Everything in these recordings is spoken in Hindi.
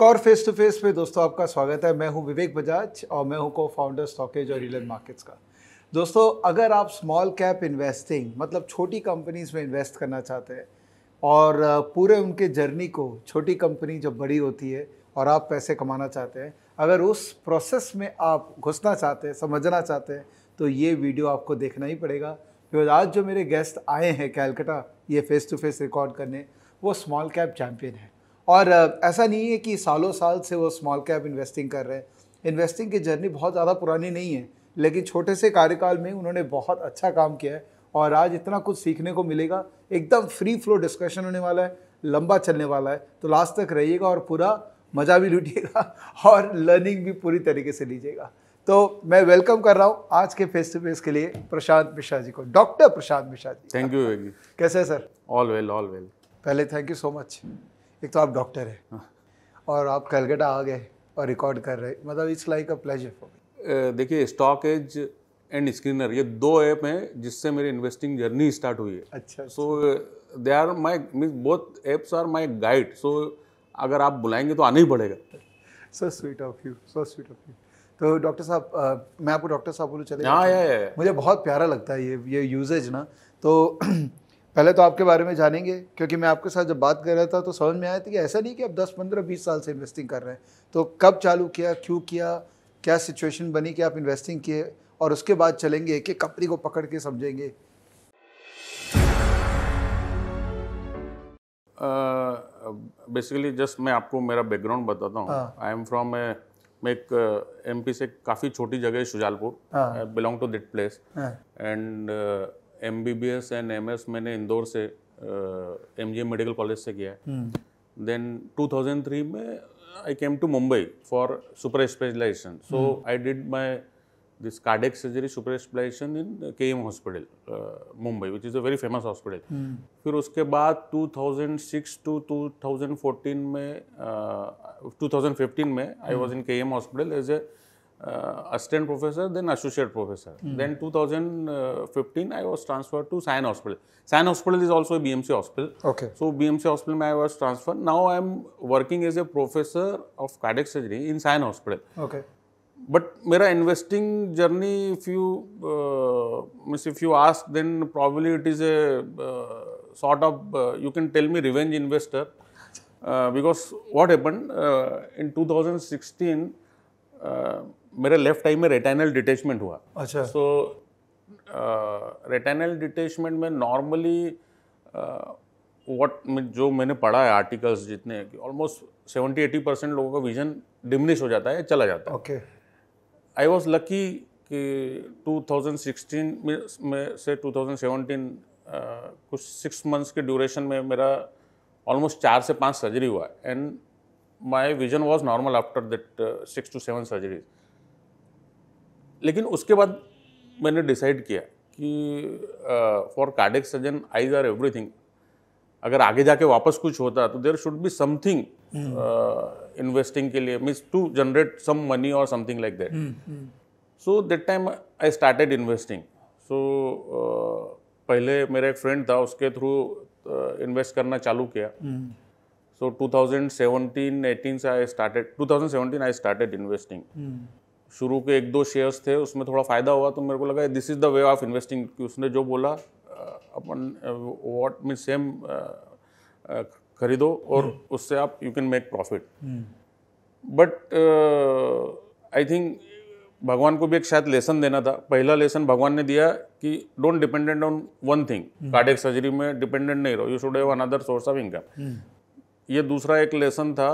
एक और फेस टू फेस में दोस्तों आपका स्वागत है मैं हूँ विवेक बजाज और मैं हूँ को फाउंडर स्टॉकेज और रियल मार्केट्स का दोस्तों अगर आप स्मॉल कैप इन्वेस्टिंग मतलब छोटी कंपनीज में इन्वेस्ट करना चाहते हैं और पूरे उनके जर्नी को छोटी कंपनी जो बड़ी होती है और आप पैसे कमाना चाहते हैं अगर उस प्रोसेस में आप घुसना चाहते हैं समझना चाहते हैं तो ये वीडियो आपको देखना ही पड़ेगा बिकॉज आज जो मेरे गेस्ट आए हैं कैलकटा ये फेस टू फेस रिकॉर्ड करने वो स्मॉल कैप चैम्पियन है और ऐसा नहीं है कि सालों साल से वो स्मॉल कैप इन्वेस्टिंग कर रहे हैं इन्वेस्टिंग की जर्नी बहुत ज़्यादा पुरानी नहीं है लेकिन छोटे से कार्यकाल में उन्होंने बहुत अच्छा काम किया है और आज इतना कुछ सीखने को मिलेगा एकदम फ्री फ्लो डिस्कशन होने वाला है लंबा चलने वाला है तो लास्ट तक रहिएगा और पूरा मज़ा भी लूटिएगा और लर्निंग भी पूरी तरीके से लीजिएगा तो मैं वेलकम कर रहा हूँ आज के फेस टू फेस के लिए प्रशांत मिश्रा जी को doctor Prashant Mishra ji thank you कैसे है sir all well all well पहले थैंक यू सो मच एक तो आप डॉक्टर है हाँ। और आप कलकत्ता आ गए और रिकॉर्ड कर रहे मतलब it's like a pleasure for me देखिए स्टॉक एज एंड स्क्रीनर ये दो ऐप हैं जिससे मेरी इन्वेस्टिंग जर्नी स्टार्ट हुई है अच्छा so they are my mean both apps are my guide so अगर आप बुलाएंगे तो आना ही पड़ेगा so sweet of you so sweet of you तो डॉक्टर साहब मैं आपको डॉक्टर साहब बोलूँ चले हाँ मुझे बहुत प्यारा लगता है ये ये यूजेज ना तो हाँ। पहले तो आपके बारे में जानेंगे क्योंकि मैं आपके साथ जब बात कर रहा था तो समझ में आया था कि ऐसा नहीं कि आप दस पंद्रह बीस साल से इन्वेस्टिंग कर रहे हैं तो कब चालू किया क्यों किया क्या सिचुएशन बनी कि आप इन्वेस्टिंग किए और उसके बाद चलेंगे एक एक कंपनी को पकड़ के समझेंगे बेसिकली uh, जस्ट मैं आपको मेरा बैकग्राउंड बताता हूँ आई एम फ्रॉम मैं एक एम से काफ़ी छोटी जगह है Shujalpur belong to that place and M B B S and M S मैंने इंदौर से M G M medical college से किया है देन टू थाउजेंड थ्री में I came to Mumbai for super specialization so I did my this cardiac surgery super specialization in K M hospital Mumbai which is a very famous hospital फिर उसके बाद two thousand six to two thousand fourteen में टू थाउजेंड फिफ्टीन में I was in K M hospital as a uh, assistant professor, then associate professor. Mm. Then 2015, I was transferred to Sion Hospital. Sion Hospital is also a BMC hospital. Okay. So BMC hospital, I was transferred. Now I am working as a professor of cardiac surgery in Sion Hospital. Okay. But my investing journey, if you uh, if you ask, then probably it is a uh, sort of uh, you can tell me revenge investor uh, because what happened uh, in 2016. Uh, मेरे लेफ्ट आई में रेटाइनल डिटेचमेंट हुआ अच्छा सो रेटाइनल डिटेचमेंट में नॉर्मली uh, वॉट जो मैंने पढ़ा है आर्टिकल्स जितने ऑलमोस्ट सेवेंटी एटी परसेंट लोगों का विजन डिमिनिश हो जाता है चला जाता है ओके आई वॉज लकी कि 2016 में, में से 2017 Uh, कुछ सिक्स मंथ्स के ड्यूरेशन में मेरा ऑलमोस्ट चार से पांच सर्जरी हुआ and my vision was normal after that six to seven surgeries लेकिन उसके बाद मैंने डिसाइड किया कि for cardiac surgeon eyes are everything अगर आगे जाके वापस कुछ होता तो there should be something investing के लिए means to generate some money और something like that so that time I started investing so पहले मेरा एक फ्रेंड था उसके थ्रू इन्वेस्ट करना चालू किया so two thousand seventeen eighteen से I started two thousand seventeen I started investing शुरू के एक दो शेयर्स थे उसमें थोड़ा फ़ायदा हुआ तो मेरे को लगा this is the way of investing कि उसने जो बोला अपन वॉट मीन सेम खरीदो और हम्म। उससे आप you can make profit but I think भगवान को भी एक शायद लेसन देना था पहला लेसन भगवान ने दिया कि don't dependent on one thing cardiac surgery में डिपेंडेंट नहीं रहो you should have another source of income ये दूसरा एक लेसन था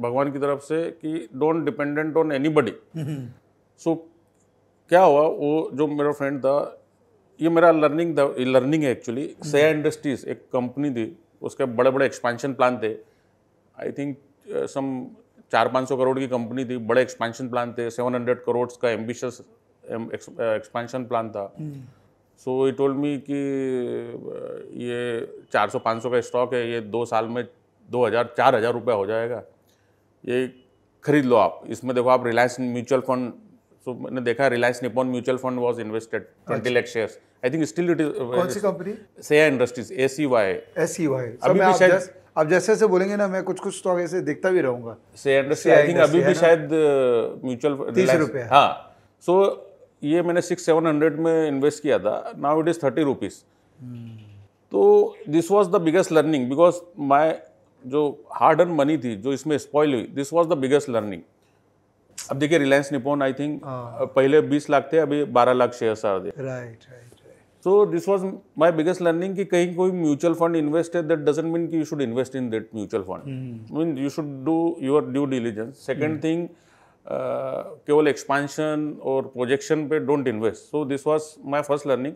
भगवान की तरफ से कि don't dependent on anybody so क्या हुआ वो जो मेरा फ्रेंड था ये मेरा लर्निंग था लर्निंग है एक्चुअली सया इंडस्ट्रीज एक कंपनी थी उसके बड़े बड़े एक्सपेंशन प्लान थे आई थिंक सम चार पाँच सौ करोड़ की कंपनी थी बड़े एक्सपेंशन प्लान थे सेवन हंड्रेड करोड़ का एम्बिशस एक्सपेंशन प्लान था सो ई टोल्ड मी कि uh, ये चार सौ पाँच सौ का स्टॉक है ये दो साल में दो हज़ार चार हज़ार रुपया हो जाएगा ये खरीद लो आप इसमें देखो आप रिलायंस म्यूचुअल फंड सो मैंने देखा Reliance Nippon mutual fund was invested twenty lakh shares I think still it is कौन सी company Seya industries A C Y A C Y अभी भी शायद आप जैसे जैसे बोलेंगे ना मैं कुछ कुछ स्टॉक ऐसे देखता भी रहूंगा सेया इंडस्ट्री आई थिंक अभी भी शायद म्यूचुअल uh, तीस रुपये हाँ सो ये मैंने सिक्स सेवन हंड्रेड में इन्वेस्ट किया था now it is thirty rupees तो this was the biggest learning because my जो हार्ड अर्न मनी थी जो इसमें स्पॉइल हुई this was the biggest learning अब देखिए रिलायंस निपोन आई थिंक पहले 20 लाख थे अभी 12 लाख शेयर्स आ right right so this was my biggest learning कि कहीं कोई म्यूचुअल फंड इन्वेस्ट है दैट डजेंट मीन कि you should invest in that mutual fund mean you should do your due diligence second thing केवल एक्सपांशन और प्रोजेक्शन पे don't invest so this was my first learning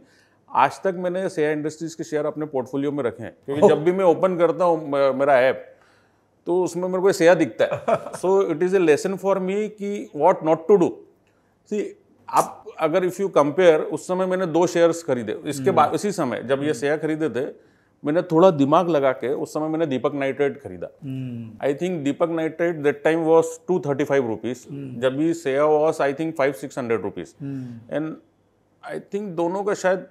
आज तक मैंने शेयर इंडस्ट्रीज़ के शेयर अपने पोर्टफोलियो में रखे हैं क्योंकि जब भी मैं ओपन करता हूँ मेरा ऐप तो उसमें मेरे को शेयर दिखता है so it is a lesson for me कि what not to do see आप अगर इफ़ यू कंपेयर उस समय मैंने दो शेयर्स खरीदे इसके हम्म। बाद इसी समय जब ये शेयर हम्म। खरीदे थे मैंने थोड़ा दिमाग लगा के उस समय मैंने दीपक नाइट्रेट खरीदा I think Deepak nitrate that time was two thirty five rupees जब भी Seya was I think five six hundred rupees and I think दोनों का शायद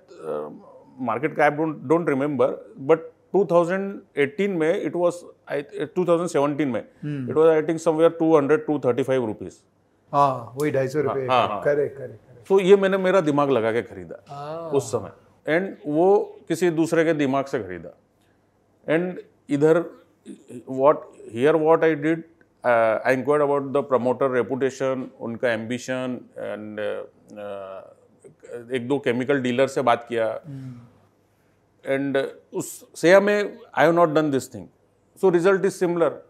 मार्केट का आई डोंट रिमेम्बर बट 2018 में इट वाज आई 2017 में it was I think somewhere 200 235 rupees हाँ वही ढाई सौ हाँ, हाँ, हाँ। करेक्ट करेक्ट तो ये मैंने मेरा दिमाग लगा के खरीदा ah. उस समय एंड वो किसी दूसरे के दिमाग से खरीदा एंड इधर what here what I did I inquire about the promoter reputation उनका एम्बिशन एंड एक दो केमिकल डीलर से बात किया एंड उस उससे हमें I have not done this thing so result is similar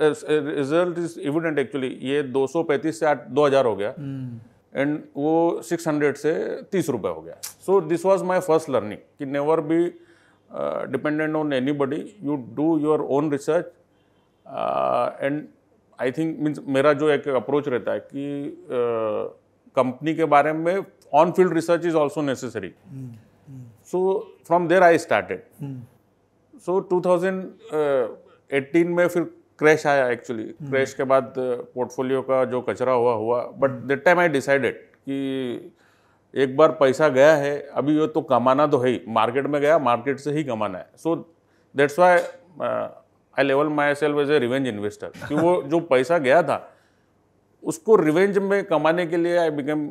result is evident actually ये 235 से आठ दो हज़ार हो गया एंड hmm. वो 600 से तीस रुपये हो गया so this was my first learning कि never be dependent on anybody you do your own research and I think means मेरा जो एक अप्रोच रहता है कि कंपनी uh, के बारे में on field research is also necessary. Mm. Mm. So, from there I started. Mm. So, 2018 में फिर क्रैश आया एक्चुअली क्रैश के बाद पोर्टफोलियो का जो कचरा हुआ हुआ but that time I decided कि एक बार पैसा गया है अभी ये तो कमाना तो है ही मार्केट में गया मार्केट से ही कमाना है so that's why I level myself as a revenge investor कि वो जो पैसा गया था उसको रिवेंज में कमाने के लिए I become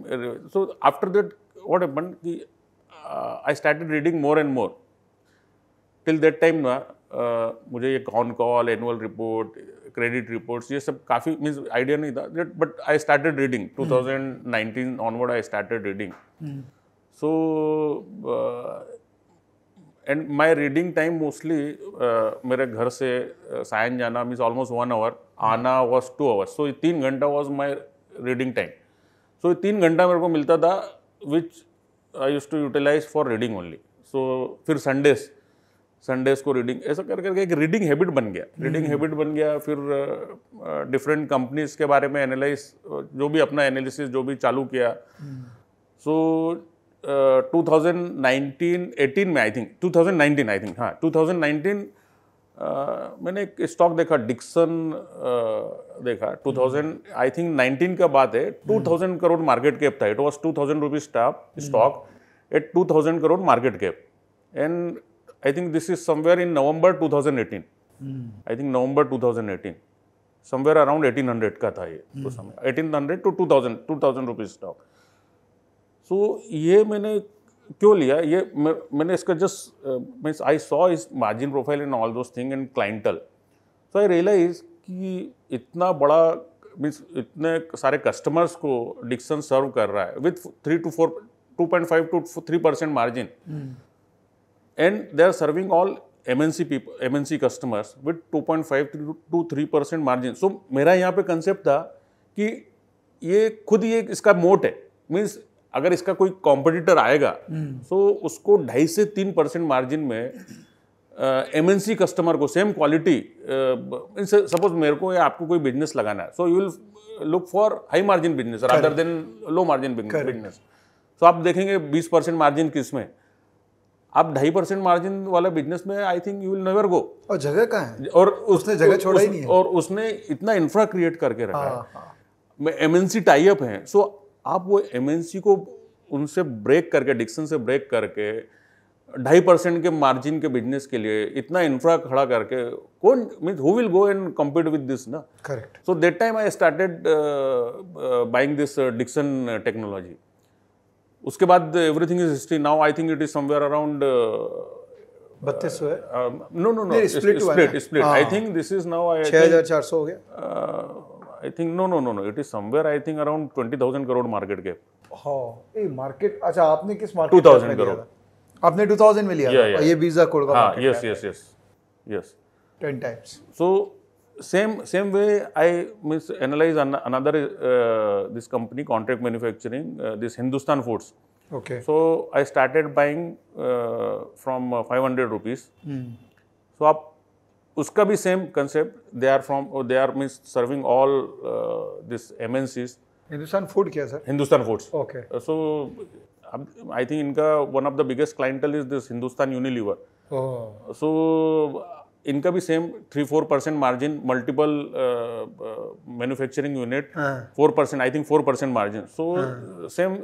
so after that what happen कि I start reading more and more till that time ना मुझे ये con call annual report credit reports ये सब काफ़ी मीन्स आइडिया नहीं था that but I started reading two thousand nineteen onward I start reading so and my reading time mostly मेरे घर से uh, सायन जाना मीन्स ऑलमोस्ट वन आवर आना वॉज टू आवर्स सो तीन घंटा was my reading time so तीन घंटा मेरे को मिलता था which I use to utilize for reading only so फिर संडेज संडेज को रीडिंग ऐसा कर करके एक रीडिंग हैबिट बन गया रीडिंग hmm. हैबिट बन गया फिर डिफरेंट uh, कंपनीज uh, के बारे में एनालाइज जो भी अपना एनालिसिस जो भी चालू किया सो hmm. so, two thousand nineteen eighteen में I think two thousand nineteen I think हाँ टू थाउजेंड नाइनटीन मैंने एक स्टॉक देखा डिक्सन uh, देखा two thousand I think nineteen का बात है two hmm. Thousand crore market cap था it was two thousand rupees stock at two thousand crore market cap and I think this is somewhere in November 2018 I think November 2018 somewhere around 1800 का था ये उस हम्म। समय 1800 टू 2000 2000 रुपीस स्टॉक सो तो so, ये मैंने क्यों लिया ये मैं, मैंने इसका जस्ट मीन्स आई सॉ इस margin profile and all those thing and clientele so I realise कि इतना बड़ा मीन्स इतने सारे कस्टमर्स को डिक्सन सर्व कर रहा है with three to four two point five to three percent margin and they are serving all M N C people M N C customers with two point five to three percent margin so मेरा यहाँ पे कंसेप्ट था कि ये खुद ये इसका मोट है मीन्स अगर इसका कोई कॉम्पिटिटर आएगा हम्म। तो उसको ढाई से तीन परसेंट मार्जिन में एम कस्टमर को सेम क्वालिटी सपोज मेरे को या आपको कोई बिजनेस लगाना है so you will look for high margin business rather than low margin business तो आप देखेंगे बीस परसेंट मार्जिन किस में आप ढाई परसेंट मार्जिन वाला बिजनेस में I think you will never go और जगह कहाँ है और उसने जगह छोड़ा ही नहीं है और उसने इतना इंफ्रा क्रिएट करके रखा है एमएनसी सी टाइप है सो आप वो एम को उनसे ब्रेक करके डिक्सन से ब्रेक करके ढाई परसेंट के मार्जिन के बिजनेस के लिए इतना इंफ्रा खड़ा करके कौन mean who will go and compete with this ना correct so that time I started buying this Dixon technology उसके बाद everything is history now I think it is somewhere around बत्तीस no no no split split I think this is now छः हजार चार सौ हो गया uh, I think no no no no it is somewhere I think around twenty thousand crore market cap A market अच्छा आपने किस मार्केट 2000 करोड़ आपने 2000 में लिया yeah, yeah. ये वीजा कोड का हां yes yes yes yes 10 times so same same way I means analyse another this company contract manufacturing this Hindustan foods okay so I started buying from from uh, 500 rupees mm. so आप उसका भी same concept they are from they are mean serving all this M N Cs Hindustan food क्या sir Hindustan foods okay so I think इनका one of the biggest clientele is this Hindustan Unilever so इनका भी same three four percent margin multiple manufacturing unit four percent I think four percent margin so same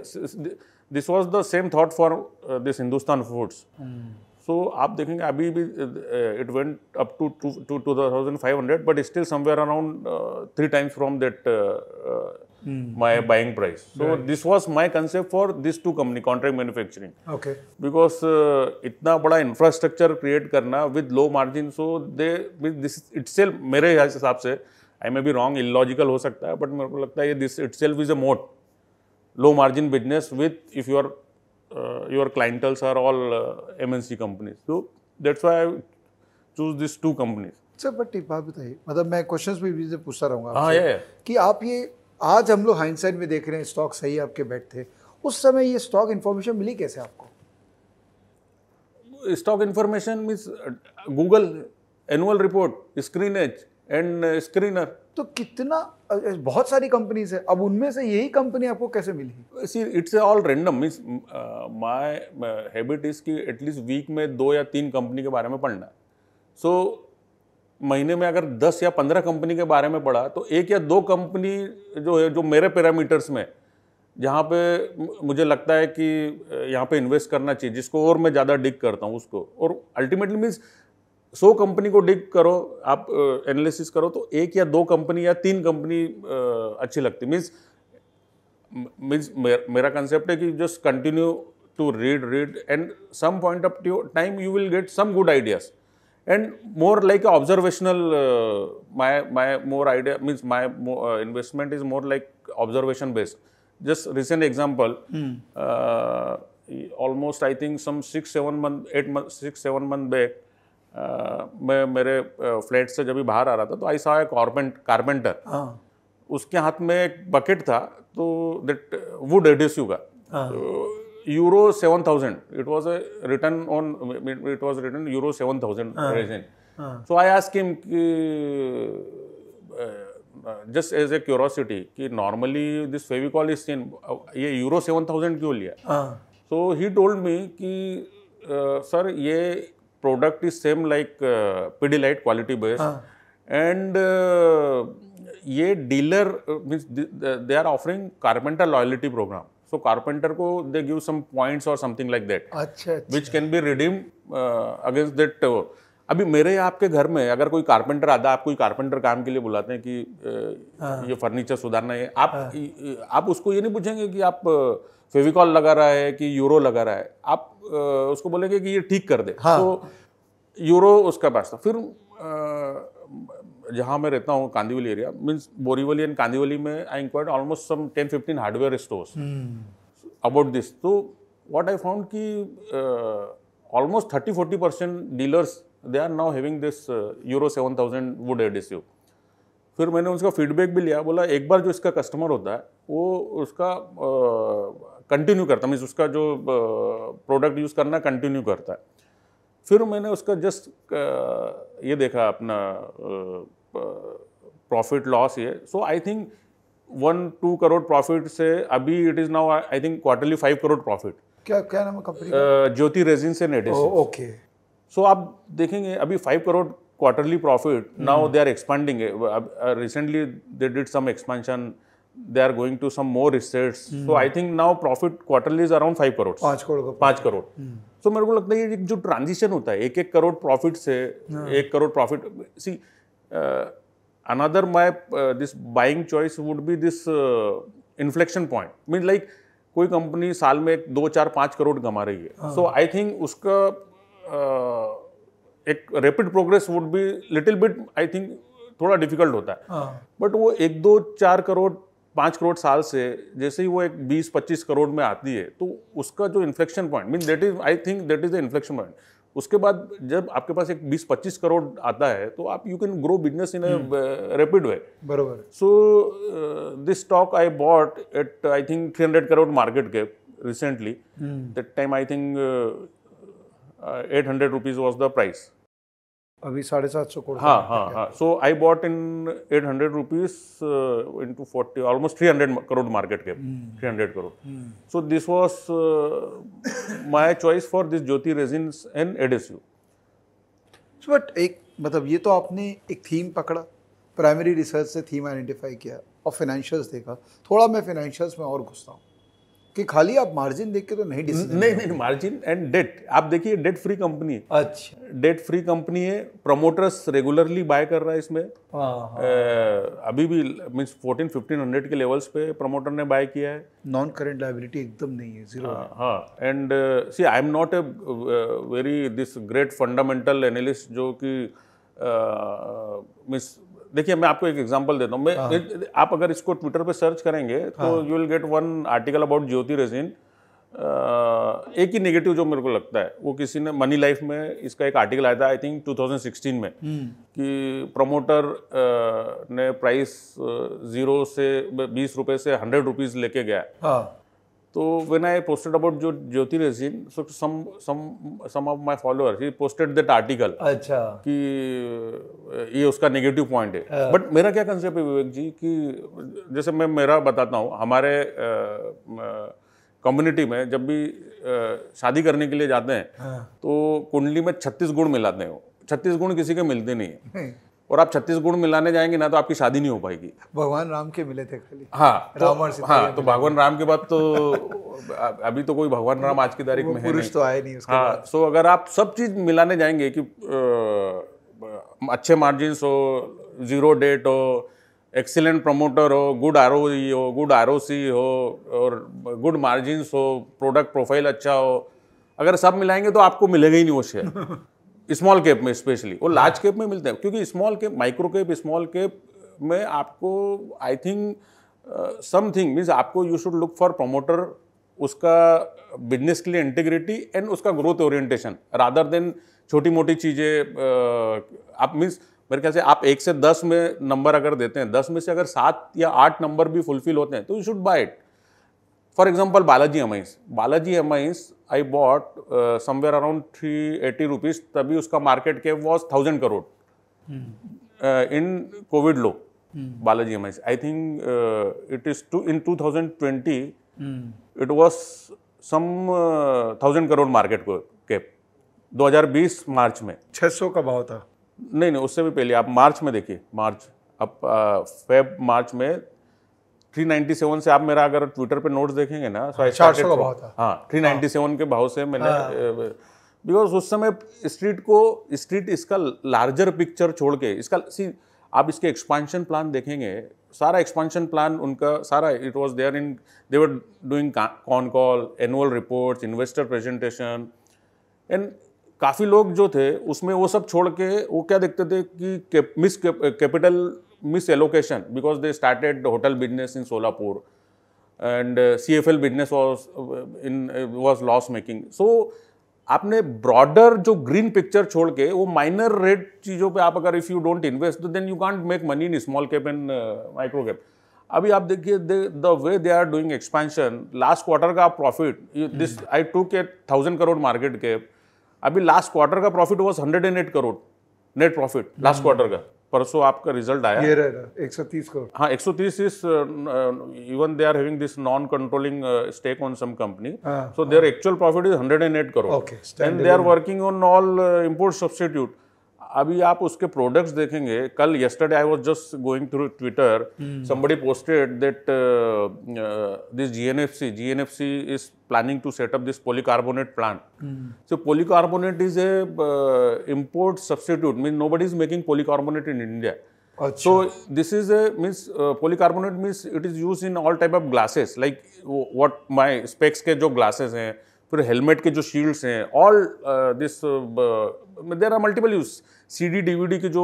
this was the same thought for this Hindustan foods so आप देखेंगे अभी भी it went up to to two thousand five hundred but still somewhere around three times from that my buying price so this was my concept for this to company contract manufacturing okay because इतना बड़ा इंफ्रास्ट्रक्चर क्रिएट करना with low margin so they it sell मेरे हिसाब से I may be wrong illogical हो सकता है बट मेरे को लगता है ये this itself is a moat low margin business with if you are uh, your clientels are all uh, MNC companies. So that's why I choose these two companies. Sir but एक बात बताइए मतलब मैं क्वेश्चंस भी बीच में पूछता रहूँगा हाँ ये कि आप ये आज हम लोग हाइंडसाइड में देख रहे हैं स्टॉक सही आपके बैठ थे उस समय ये स्टॉक इन्फॉर्मेशन मिली कैसे आपको stock information means Google annual report screen H and screener तो कितना बहुत सारी कंपनीज है अब उनमें से यही कंपनी आपको कैसे मिली see it's all random means my habit is कि एटलीस्ट वीक में दो या तीन कंपनी के बारे में पढ़ना सो so, महीने में अगर दस या पंद्रह कंपनी के बारे में पढ़ा तो एक या दो कंपनी जो है जो मेरे पैरामीटर्स में जहाँ पे मुझे लगता है कि यहाँ पे इन्वेस्ट करना चाहिए जिसको और मैं ज़्यादा डिग करता हूँ उसको और अल्टीमेटली मीन्स सौ कंपनी को डिग करो आप एनालिसिस करो तो एक या दो कंपनी या तीन कंपनी अच्छी लगती मीन्स मीन्स मेरा कंसेप्ट है कि just continue to read read and some point of time you will get some good ideas and more like observational my my more idea means my investment is more like observation based just recent example almost I think some six seven month eight month six seven month back मैं मेरे फ्लैट से जब भी बाहर आ रहा था तो आई सा कॉर्पेंट कारपेंटर उसके हाथ में एक बकेट था तो दैट वुड एडेसिव का Euro seven thousand it was a return on it was return Euro seven thousand so I ask him कि जस्ट एज ए क्यूरोसिटी कि normally this Fevicol is seen ये यूरो सेवन थाउजेंड क्यों लिया सो ही टोल्ड मी कि सर uh, ये product is same like Pidilite quality quality based. हाँ। uh, ये dealer means they are offering carpenter loyalty programme so carpenter को दे गिव सम पॉइंट्स और समथिंग लाइक दैट अच्छा which can be redeem against that अभी मेरे आपके घर में अगर कोई कारपेंटर आता आप कोई कारपेंटर काम के लिए बुलाते हैं कि uh, हाँ। ये फर्नीचर सुधारना है आप हाँ। आप उसको ये नहीं पूछेंगे कि आप uh, फेविकॉल लगा रहा है कि यूरो लगा रहा है आप आ, उसको बोलेंगे कि ये ठीक कर दे हाँ। तो यूरो उसका पास था फिर जहाँ मैं रहता हूँ Kandivali area means Borivali and Kandivali में I enquired almost some ten fifteen hardware stores about this तो वॉट आई फाउंड कि almost thirty forty percent dealers they are now having this Euro seven thousand wood adhesive फिर मैंने उसका फीडबैक भी लिया बोला एक बार जो इसका कस्टमर होता है वो उसका कंटिन्यू करता मीन्स उसका जो प्रोडक्ट यूज़ करना कंटिन्यू करता है फिर मैंने उसका जस्ट ये देखा अपना प्रॉफिट लॉस ये so I think one two crore profit से अभी it is now I think quarterly five crore profit क्या क्या नाम है कंपनी ज्योति रेजिन से एडिसन ओके सो आप देखेंगे अभी five crore quarterly profit now they are expanding recently they did some expansion they are going to some more estates so I think now profit profit quarterly is around 5 crores crore पाँच करोड़ सो hmm. तो मेरे को लगता है ये जो ट्रांजिशन होता है एक हाँ. एक करोड़ प्रॉफिट से एक crore profit see another my this buying choice would be this inflection point mean like कोई कंपनी साल में दो चार पाँच करोड़ कमा रही है सो आई थिंक उसका uh, एक rapid progress would be little bit I think थोड़ा डिफिकल्ट होता है बट हाँ. वो एक दो चार करोड़ पाँच करोड़ साल से जैसे ही वो एक बीस पच्चीस करोड़ में आती है तो उसका जो inflection point mean that is I think that is the inflection point उसके बाद जब आपके पास एक 20-25 करोड़ आता है तो आप you can grow business in rapid way बरोबर so this stock I bought at I think 300 crore market के recently that time I think at hundred rupees was the price अभी साढ़े सात सौ करोड़ हाँ, हाँ हाँ हाँ so I bought in at hundred rupees in two forty almost three hundred crore market के three hundred crore so this was my choice for this Jyoti resin and adhesive but एक मतलब ये तो आपने एक थीम पकड़ा प्राइमरी रिसर्च से थीम आइडेंटिफाई किया और फाइनेंशियल्स देखा थोड़ा मैं फाइनेंशियल्स में और घुसता हूँ कि खाली आप मार्जिन देख के तो नहीं नहीं नहीं मार्जिन एंड डेट आप देखिए डेट फ्री कंपनी है अच्छा डेट फ्री कंपनी है प्रमोटर्स रेगुलरली बाय कर रहा है इसमें आ, हाँ, हाँ। अभी भी मीन्स फोर्टीन फिफ्टीन हंड्रेड के लेवल्स पे प्रमोटर ने बाय किया है नॉन करेंट लाइबिलिटी एकदम नहीं है जीरो हाँ and see I am not a very this great fundamental analyst जो कि मीन्स देखिए मैं आपको एक एग्जांपल देता हूँ मैं हाँ. आप अगर इसको ट्विटर पे सर्च करेंगे तो you will get one article about Jyoti resin एक ही नेगेटिव जो मेरे को लगता है वो किसी ने मनी लाइफ में इसका एक आर्टिकल आया था आई थिंक 2016 में हम्म। कि प्रमोटर ने प्राइस जीरो से बीस रुपए से हंड्रेड रुपीज लेके गया हाँ. तो वेन आई पोस्टेड अबाउट जो resin, so some some some of my followers he posted that अच्छा. कि ये उसका नेगेटिव पॉइंट है. बट हाँ। मेरा क्या कंसेप्ट है विवेक जी कि जैसे मैं मेरा बताता हूँ हमारे कम्युनिटी में जब भी शादी करने के लिए जाते हैं हाँ। तो कुंडली में छत्तीस गुण मिलाते हैं छत्तीस गुण किसी के मिलते नहीं है और आप छत्तीसगढ़ मिलाने जाएंगे ना तो आपकी शादी नहीं हो पाएगी भगवान राम के मिले थे खाली हाँ तो, राम और हाँ तो भगवान राम के बाद तो अभी तो कोई भगवान राम आज की तारीख में है पुरुष तो आए नहीं उसके हाँ सो तो अगर आप सब चीज मिलाने जाएंगे कि आ, अच्छे मार्जिन हो जीरो डेट हो एक्सीलेंट प्रमोटर हो गुड आर e हो गुड आर हो और गुड मार्जिन हो प्रोडक्ट प्रोफाइल अच्छा हो अगर सब मिलाएंगे तो आपको मिलेगा ही नहीं वो शेयर स्मॉल कैप में स्पेशली और हाँ। लार्ज कैप में मिलते हैं क्योंकि small cap micro cap small cap में आपको आई थिंक समथिंग मीन्स आपको you should look for promoter उसका बिजनेस के लिए इंटीग्रिटी एंड उसका ग्रोथ ओरिएंटेशन रादर देन छोटी मोटी चीज़ें आप मीन्स मेरे ख्याल से आप एक से दस में नंबर अगर देते हैं दस में से अगर सात या आठ नंबर भी फुलफिल होते हैं तो you should buy it for example Balaji amines Balaji amines I bought somewhere around three eighty rupees तभी उसका market cap was thousand crore in COVID low Balaji amines I think it is to in two thousand twenty it was some thousand crore market को कैप दो हजार बीस मार्च में छः सौ का भाव था नहीं नहीं उससे भी पहले आप मार्च में देखिए मार्च अब uh, फेब मार्च में थ्री नाइन्टी सेवन से आप मेरा अगर ट्विटर पे नोट्स देखेंगे ना सो आई स्टार्टेड हाँ, हाँ। सेवन के भाव से मैंने हाँ। बिकॉज उस समय स्ट्रीट को स्ट्रीट इसका लार्जर पिक्चर छोड़ के इसका सी आप इसके एक्सपांशन प्लान देखेंगे सारा एक्सपांशन प्लान उनका सारा it was there in they were doing con call annual report investor presentation and काफ़ी लोग जो थे उसमें वो सब छोड़ के वो क्या देखते थे कि mis capital misallocation because they started the hotel business in Solapur and uh, CFL business was uh, in uh, was loss making. So आपने ब्रॉडर जो ग्रीन पिक्चर छोड़ के वो माइनर रेट चीज़ों पे आप अगर if you don't invest then you can't make money in small cap and micro cap अभी आप देखिए the way they are doing expansion last quarter का प्रॉफिट दिस आई टू के थाउजेंड करोड़ मार्केट कैप अभी लास्ट क्वार्टर का profit was hundred and eight crore net profit last quarter का परसों आपका रिजल्ट आया ये रहा, रहेगा 130 करोड़ हाँ 130 is even they are having this non controlling stake on some company so their actual profit is 108 crore and they are working on all import substitute अभी आप उसके प्रोडक्ट्स देखेंगे कल yesterday I was just going through Twitter somebody posted that this GNFC GNFC is planning to set up this polycarbonate plant so polycarbonate is a import substitute mean nobody is making polycarbonate in India so this is a means polycarbonate means it is use in all type of glasses like what my specs के जो ग्लासेस हैं फिर हेलमेट के जो शील्ड्स हैं all this there are multiple use C D D V D की जो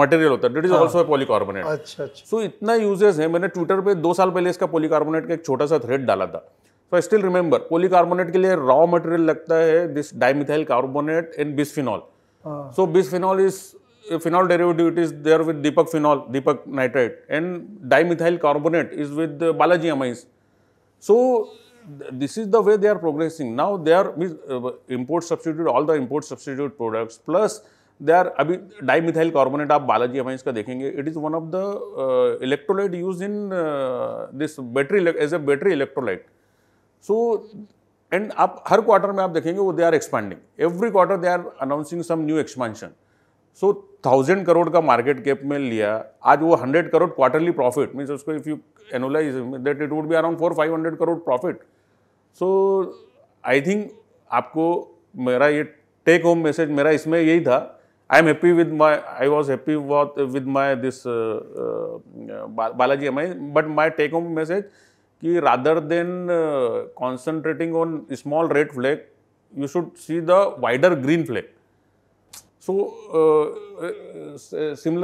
मटेरियल होता है इट इज ऑल्सो पॉलीकार्बोनेट अच्छा अच्छा सो so, इतना यूजेस है मैंने ट्विटर पे दो साल पहले इसका पॉलीकार्बोनेट का एक छोटा सा थ्रेड डाला था so I still remember polycarbonate के लिए रॉ मटेरियल लगता है this dimethyl carbonate and bisphenol so bisphenol is phenol derivative it is there with Deepak phenol Deepak nitrite and dimethyl carbonate is with Balaji amines so this is the way they are progressing. Now they are uh, import substitute, all the import substitute products, plus they are अभी डाईमिथाइल कार्बोनेट आप बालाजी हमें इसका देखेंगे it is one of the electrolyte use in this battery as a battery electrolyte so and आप हर क्वार्टर में आप देखेंगे वो they are expanding every quarter they are announcing some new expansion so thousand crore का मार्केट कैप में लिया आज वो hundred crore quarterly profit means उसको if you analyse that it would B around four five hundred crore profit so I think आपको मेरा ये टेक होम मैसेज मेरा इसमें यही था I am happy with my I was happy with my this Balaji amines but my take home message कि rather than concentrating on small red flag you should see the wider green flag so similarly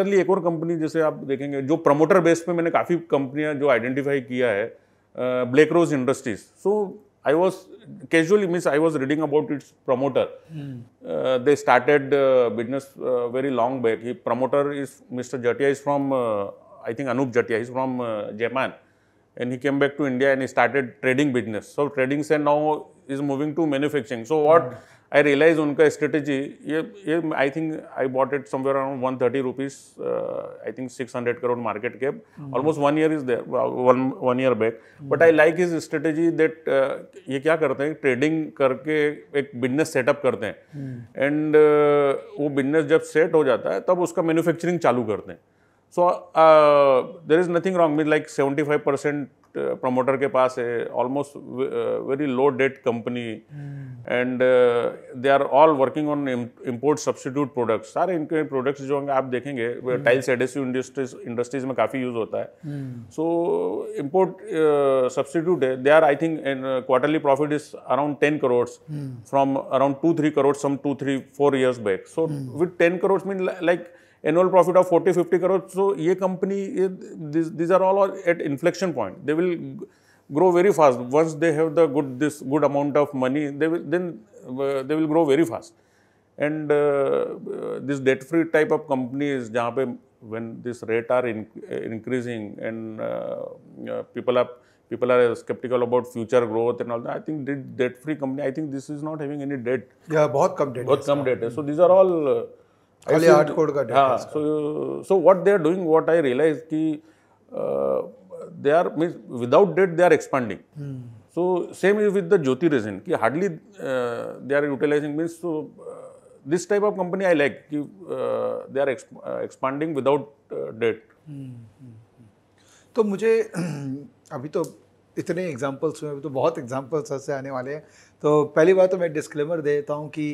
uh, uh, uh, एक और कंपनी जैसे आप देखेंगे जो प्रमोटर बेस पे मैंने काफ़ी कंपनियां जो आइडेंटिफाई किया है Black Rose Industries so I was casually means I was reading about its promoter they started business very long back he promoter is mister Jatia is from I think Anup Jatia is from Japan and he came back to India and started trading business so trading से now is moving to manufacturing so what I realise उनका स्ट्रेटेजी ये ये I think I what it समेर around one thirty rupees I think six hundred crore market के almost one year is there one one year back but I like his strategy that ये क्या करते हैं ट्रेडिंग करके एक बिजनेस सेटअप करते हैं एंड mm. uh, वो बिजनेस जब सेट हो जाता है तब उसका मैन्युफैक्चरिंग चालू करते हैं so there is nothing wrong with like seventy five percent promoter के पास है almost very low debt company and they are all working on import substitute products सारे इनके प्रोडक्ट्स जो होंगे आप देखेंगे टाइल्स एडेसिव इंडस्ट्रीज इंडस्ट्रीज में काफ़ी यूज होता है सो इम्पोर्ट सब्सटीट्यूट है they are I think quarterly profit is around ten crore from around two three crore some two three four years back so with ten crores mean like annual profit of forty fifty crore so ये company these are all at inflection point they will grow very fast once they have the good this good amount of money then they will grow very fast and this debt free type of company is जहाँ पे when this rate are increasing and people are people are sceptical about future growth and all I think debt free company I think this is not having any debt बहुत कम डेट बहुत कम डेट है so these are all so what they are doing what I realise की they are means without debt they are expanding so same is with the Jyoti region की hardly they are utilising means this type of company I like की they are expanding without debt तो मुझे अभी तो इतने एग्जाम्पल्स हुए अभी तो बहुत एग्जाम्पल्स ऐसे आने वाले हैं तो पहली बार तो मैं डिस्क्लेमर दे देता हूँ कि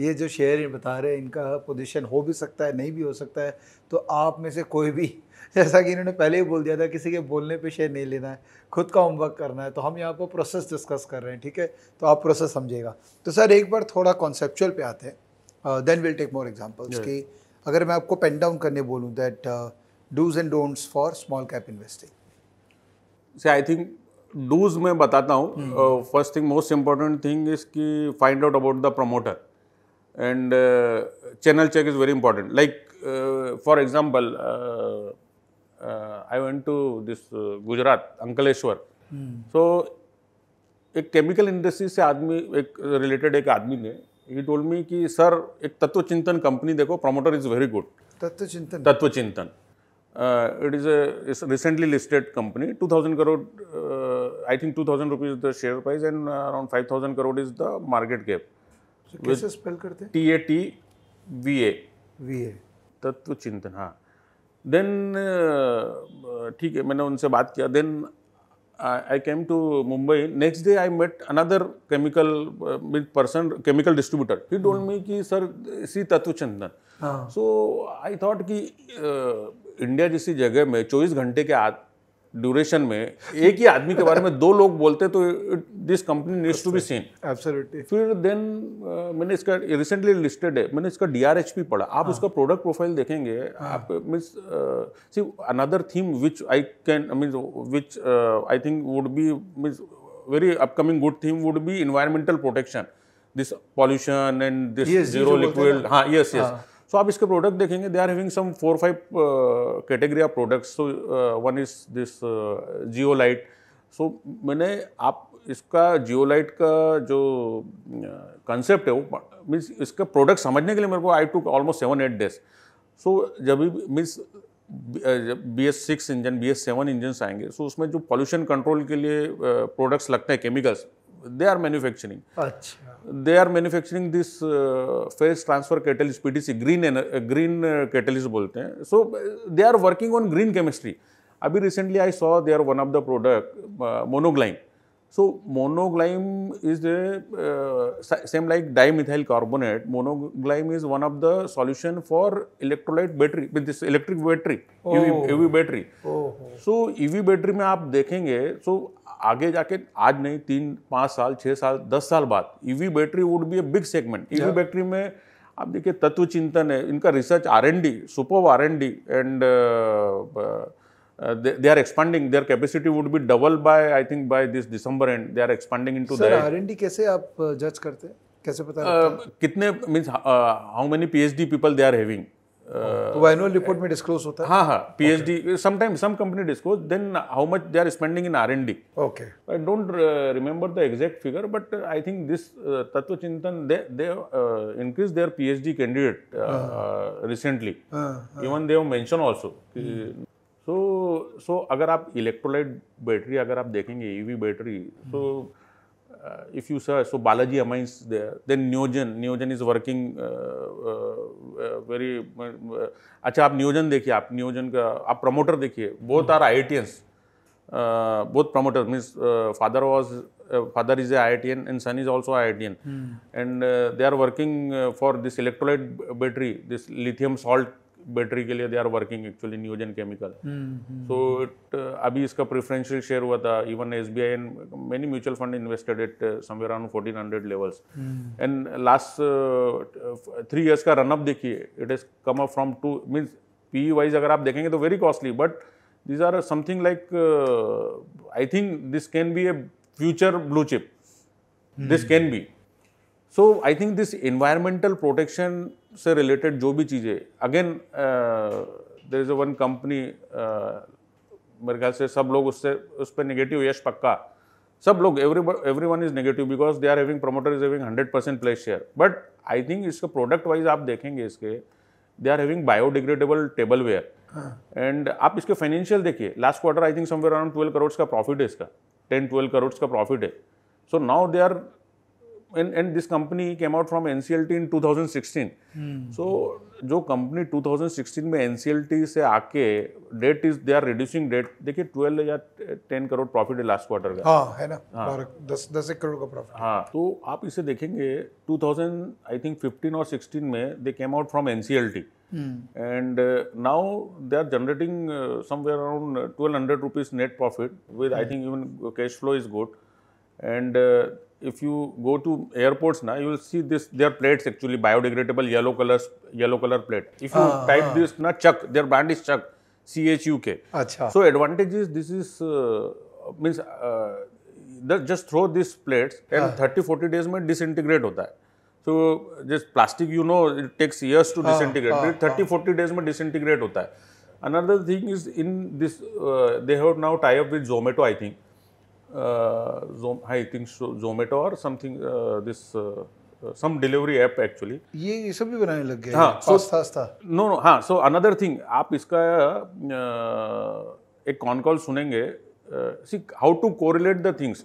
ये जो शेयर बता रहे हैं इनका पोजीशन हो भी सकता है नहीं भी हो सकता है तो आप में से कोई भी जैसा कि इन्होंने पहले ही बोल दिया था किसी के बोलने पे शेयर नहीं लेना है खुद का होमवर्क करना है तो हम यहाँ पर प्रोसेस डिस्कस कर रहे हैं ठीक है तो आप प्रोसेस समझेगा तो सर एक बार थोड़ा कॉन्सेप्चुअल पे आते हैं then will take more examples कि अगर मैं आपको पेन डाउन करने बोलूँ that dos and don'ts for small cap investing से आई थिंक डूज मैं बताता हूँ first thing most important thing is कि find out about the promoter and uh, channel check is very important. Like uh, for example, uh, uh I went to this uh, Gujarat, Ankaleshwar. Hmm. So एक केमिकल इंडस्ट्री से आदमी एक रिलेटेड एक आदमी ने ही टोल्ड मी कि सर एक तत्व चिंतन कंपनी देखो प्रमोटर इज वेरी गुड तत्व Chintan Tatva Chintan it is a recently listed company 2000 crore I think 2000 rupees the share price and around 5000 crore is the market cap तो कैसे स्पेल करते T A T V A V A Tatva Chintan हाँ देन ठीक है मैंने उनसे बात किया then I came to Mumbai next day I met another chemical person chemical distributor he told me कि सर इसी तत्व चंदन सो आई थॉट कि इंडिया जैसी जगह में 24 घंटे के ड्यूरेशन में एक ही आदमी के बारे में दो लोग बोलते तो this company needs to be seen absolutely फिर देन uh, मैंने इसका रिसेंटली लिस्टेड है मैंने इसका डीआरएचपी पढ़ा आप हाँ. उसका प्रोडक्ट प्रोफाइल देखेंगे हाँ. आप means see another theme which I can I mean which I think would be means very upcoming good theme would be environmental protection this pollution and this zero liquid हाँ यस यस हाँ। सो तो आप इसके प्रोडक्ट देखेंगे they are having some four five category of products so one is this zeolite so मैंने आप इसका जियो लाइट का जो कंसेप्ट uh, है वो मीन्स इसका प्रोडक्ट समझने के लिए मेरे को I to almost seven eight days so जब भी means B S six engine B S seven engines आएंगे सो so उसमें जो पॉल्यूशन कंट्रोल के लिए प्रोडक्ट्स uh, लगते हैं chemicals they are manufacturing they are manufacturing this phase transfer catalyst PTC green green catalyst बोलते हैं so they are working on green chemistry अभी recently I saw they are one of the product monoglyme so monoglyme is same like dimethyl carbonate monoglyme is one of the solution for electrolyte battery with this electric battery EV battery so EV battery में आप देखेंगे सो आगे जाके आज नहीं तीन पाँच साल छः साल दस साल बाद EV battery would be a big segment EV battery में आप देखिए तत्व चिंतन है इनका research R and D super R and D and they they are expanding their capacity would be double by i think by this december end they are expanding into R and D कैसे आप जज uh, करते हैं कैसे पता uh, कितने means how many P H D people they are having तो एनुअल uh, रिपोर्ट में डिस्क्लोज होता है हाँ हाँ P H D sometime some company disclose then how much they are spending in R and D okay I don't remember the exact figure but I think this Tatva Chintan they they increase their D candidate recently even they've mention also so so अगर आप इलेक्ट्रोलाइट बैटरी अगर आप देखेंगे E V battery so so, hmm. uh, if you search, so Balaji Amines there, then Neogen, Neogen is working uh, uh, very, uh, acha aap Neogen dekhiye aap Neogen ka aap promoter dekhiye both hmm. are IITians, uh, both promoters means uh, father was uh, father is a IITian and son is also IITian, hmm. and uh, they are working uh, for this electrolyte battery, this lithium salt uh, battery के लिए they are working actually Neogen chemical so it अभी इसका प्रेफरेंशियल शेयर हुआ था even S B I and many mutual fund invested at somewhere around fourteen hundred levels and last three years का रनअप देखिए it is come up from two means P wise अगर आप देखेंगे तो very costly but these are something like I think this can be a future blue chip this can be so I think this environmental protection से रिलेटेड जो भी चीज़ें again there is a one company मेरे ख्याल से सब लोग उससे उस पर निगेटिव यश पक्का सब लोग every everyone is negative because they are having promoter is having hundred percent place share but I think इसका प्रोडक्ट वाइज आप देखेंगे इसके they are having biodegradable tableware and आप इसके फाइनेंशियल देखिए last quarter I think somewhere around twelve crores का प्रॉफिट है इसका टेन ट्वेल्व करोड्स का प्रॉफिट है so now they are and, and this company came out from in two thousand sixteen so जो कंपनी टू थाउजेंड सिक्सटीन में एन सी एल टी से आके debt is they are reducing debt देखिए ट्वेल्व या टेन करोड़ प्रॉफिट है लास्ट क्वार्टर का हाँ है ना हाँ, दस दस एक करोड़ का प्रॉफिट हाँ तो आप इसे देखेंगे two thousand I think fifteen और सिक्सटीन में they came out from N C L T and now they are generating somewhere around twelve hundred rupees net profit with I think even cash flow is good and if you go to airports now, you will see this. Their plates actually biodegradable yellow color yellow color plate. If you ah, type ah. this na Chuck, their brand is Chuck, C H U K. Achha. So advantage is this is uh, means uh, just throw these plates and ah. 30-40 days में disintegrate होता है. तो जिस plastic you know it takes years to disintegrate thirty forty days में डिसइंटीग्रेट होता है another thing is in this they have now tie up with Zomato I think uh, I think so, Zomato or something uh, this uh, uh, some delivery app actually ये ये सब भी बनाने लग गए हाँ पास्ता so, नो नो हाँ सो अनदर थिंग आप इसका uh, एक कॉन कॉल सुनेंगे see how to correlate the things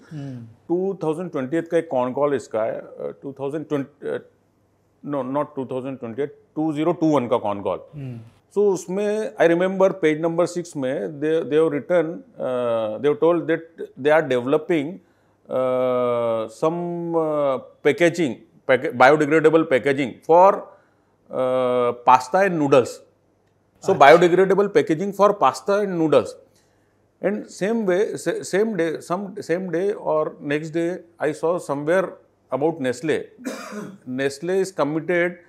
at का एक कॉन कॉल इसका है two thousand twenty no not two thousand twenty two zero two one का कॉन कॉल hmm. सो उसमें I remember page number six में they they've written they've told that they are developing some packaging biodegradable packaging for pasta and noodles so biodegradable packaging for pasta and noodles and same way same day some same day और next day I saw somewhere about Nestle Nestle is committed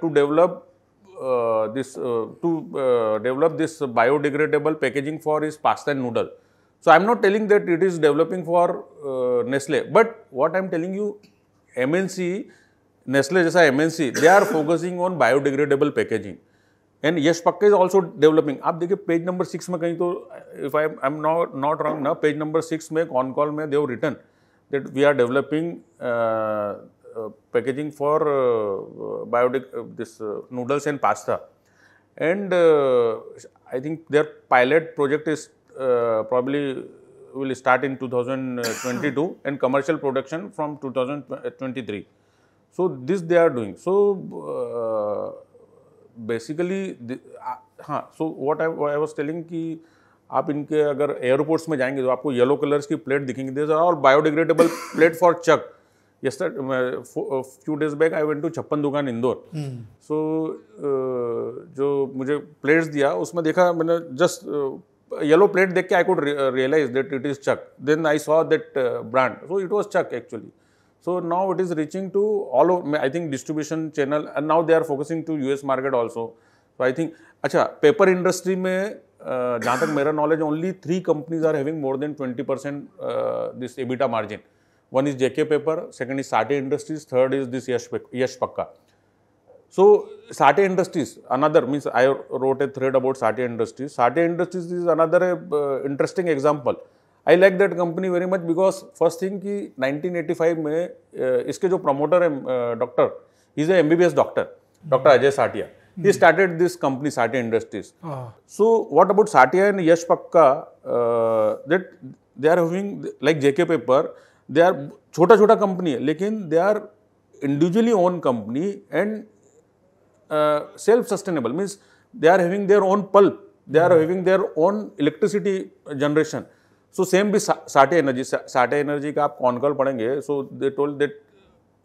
to develop Uh, this uh, to uh, develop this biodegradable packaging for is pasta and noodle. So, I am not telling that it is developing for Nestle, but what I am telling you MNC, Nestle जैसा MNC, they are focusing on biodegradable packaging. And Yes Pakka is also developing. आप देखिए पेज नंबर सिक्स में कहीं तो if I I am not not wrong ना पेज नंबर सिक्स में con call packaging for biodic this noodles and pasta, and I think their pilot project is probably will start in 2022 and commercial production from 2023. So this they are doing. So basically हाँ so what I I was telling कि आप इनके अगर एयरपोर्ट्स में जाएंगे तो आपको येलो कलर्स की प्लेट दिखेंगी this are all biodegradable plate for Chuk few days back I went to Chappan Dukan Indore सो जो मुझे प्लेट्स दिया उसमें देखा मैंने जस्ट येलो प्लेट देख के I could realise that it is Chuk then I saw that brand so it was Chuk actually so now it is reaching to all I think distribution channel and now they are focusing to U S market also so I think अच्छा पेपर इंडस्ट्री में uh, जहाँ तक मेरा knowledge only three companies are having more than twenty percent this EBITDA margin one is JK paper second is Satia industries third is this Yash Pakka so Satia industries another means I wrote a thread about Satia industries Satia industries is another a interesting example I like that company very much because first thing की नाइनटीन एटी फाइव में uh, इसके जो प्रमोटर है doctor is a M B B S doctor doctor Ajay Satia he started this company Satia industries so what about Satia and यश पक्का that they are having like JK paper they are छोटा छोटा कंपनी है लेकिन they are individually own company and self sustainable means they are having their own pulp they are having their own electricity generation so same भी साटे एनर्जी साटे एनर्जी का आप कॉल पढ़ेंगे सो दे टोल देट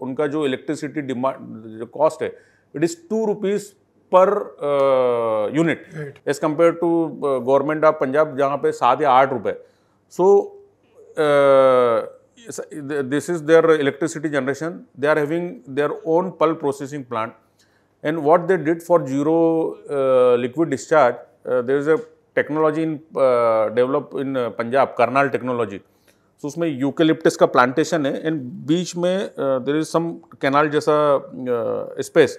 उनका जो इलेक्ट्रिसिटी डिमांड जो कॉस्ट है it is two rupees per unit as compared to government of Punjab जहाँ पे सात या आठ रुपए so so, uh, this is their electricity generation. They are having their own pulp processing plant. And what they did for zero uh, liquid discharge, uh, there is a technology in in uh, develop uh, punjab karnal technology so usme eucalyptus ka plantation hai and beech है and there is some canal jaisa uh, space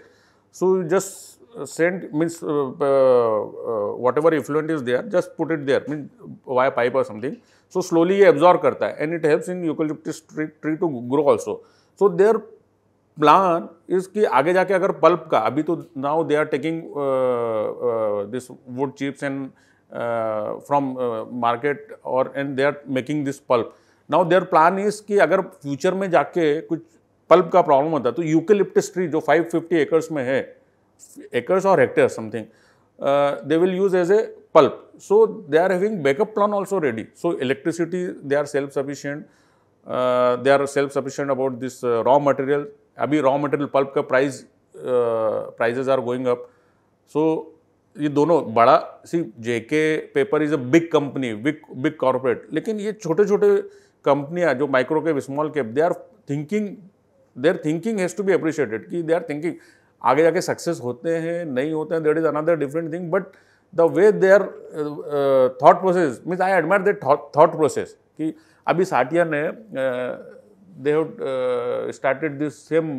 so just send means uh, uh, whatever effluent is there just put it there means via pipe or something so slowly ये एब्जॉर्व करता है and it helps in eucalyptus tree to grow also so their plan is कि आगे जाके अगर पल्प का अभी तो now they are taking this wood chips and from market और and they are making this pulp now their plan is कि अगर फ्यूचर में जाके कुछ पल्प का प्रॉब्लम होता है तो यूकेलिप्टिस ट्री जो फाइव फिफ्टी एकर्स में है एकर्स और hectare something they will use as a pulp. So they are having backup plan also ready. So electricity, they are self-sufficient. Uh, they are self-sufficient about this uh, raw material. abhi raw material pulp ka price uh, prices are going up. So ये दोनों बड़ा see JK paper is a big company big big corporate लेकिन ये छोटे छोटे कंपनियां जो micro cap small cap they are thinking their thinking has to be appreciated कि दे आर थिंकिंग आगे जाके सक्सेस होते हैं नहीं होते हैं that is another different thing but the way their thought process means I admire they thought process कि अभी साटिया ने they have started this same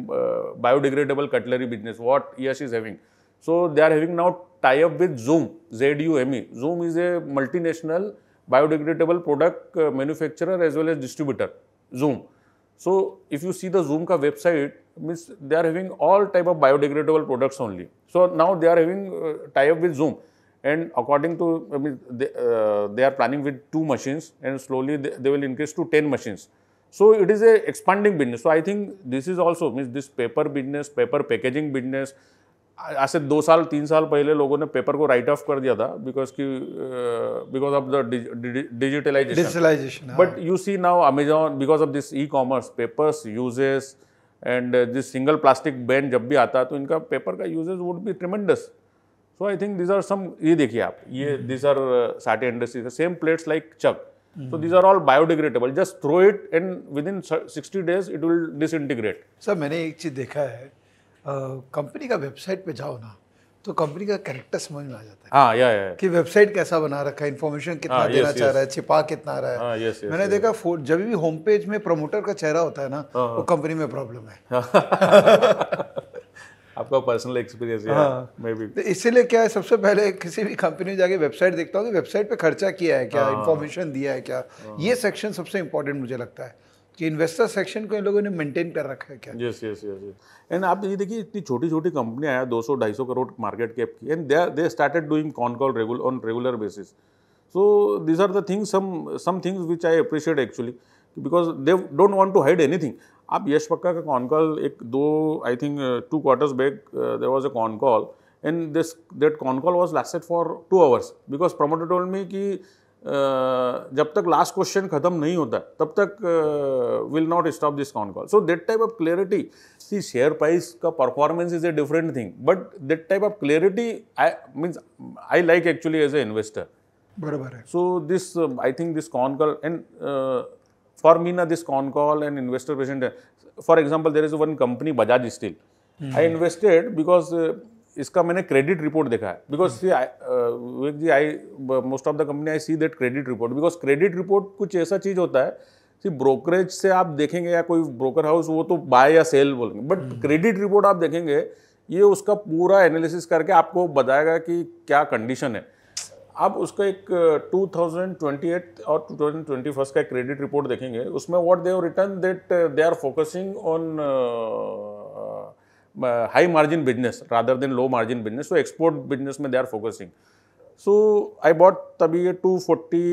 biodegradable cutlery business what Yash is having so they are having now tie up with Zume Z U M E Zume is a multinational biodegradable product manufacturer as well as distributor Zume So if you see the Zoomka website, means they are having all type of biodegradable products only. So now they are having uh, tie up with Zoom, and according to I mean, they, uh, they are planning with two machines, and slowly they, they will increase to ten machines. So it is a expanding business. So I think this is also means this paper business, paper packaging business, ऐसे दो साल तीन साल पहले लोगों ने पेपर को राइट ऑफ कर दिया था बिकॉज की because of the digitalisation digitalisation but you see now Amazon because of this e commerce papers uses and this single plastic ban जब भी आता है तो इनका पेपर का uses would be tremendous so I think this are some ये देखिए आप ये this are Satia industries same plates like Chuk are all biodegradable just throw it and within sixty days it will dish integrate sir मैंने एक चीज देखा है कंपनी का वेबसाइट पे जाओ ना तो कंपनी का कैरेक्टर समझ में आ जाता है आ, हाँ, या, या, या। कि वेबसाइट कैसा बना रखा है इन्फॉर्मेशन कितना आ, हाँ, देना चाह रहा है छिपा कितना रहा है आ, येस, येस, मैंने येस, देखा फोर जब भी होम पेज में प्रमोटर का चेहरा होता है ना हाँ, वो कंपनी हाँ। में प्रॉब्लम है आपका पर्सनल एक्सपीरियंस हाँ मे बी तो इसीलिए क्या है सबसे पहले किसी भी कंपनी में जाके वेबसाइट देखता हूँ कि वेबसाइट पे खर्चा किया है क्या इन्फॉर्मेशन दिया है क्या ये सेक्शन सबसे इम्पोर्टेंट मुझे लगता है कि इन्वेस्टर सेक्शन को इन लोगों ने मेंटेन कर रखा है क्या यस यस यस एंड आप ये देखिए इतनी छोटी छोटी कंपनी आया 200 सौ करोड़ मार्केट कैप की and they they started doing con call regular on regular basis so this are the things some some things which I appreciate actually because they don't want to hide thing आप यश पक्का का कॉन कॉल एक दो I think two quarters back there was a con call and this that con call was lasted for two hours because promoter told मी की जब तक लास्ट क्वेश्चन खत्म नहीं होता तब तक will not stop this con call so that type of clarity see share price का performance is a different thing but that type of clarity I means I like actually as a investor बराबर है so this I think this con call and for me ना this con call and investor present for example there is one company Bajaj steel I invested because इसका मैंने क्रेडिट रिपोर्ट देखा है because see Vivek ji I most of the company I see that credit report because credit report कुछ ऐसा चीज़ होता है कि ब्रोकरेज से आप देखेंगे या कोई ब्रोकर हाउस वो तो बाय या सेल बोलेंगे बट क्रेडिट रिपोर्ट आप देखेंगे ये उसका पूरा एनालिसिस करके आपको बताएगा कि क्या कंडीशन है आप उसका एक 2028 uh, और 2021 का क्रेडिट रिपोर्ट देखेंगे उसमें what they've written that they are focusing on high margin business rather than low margin business so export business में they are focusing so I bought तभी ये टू फोर्टी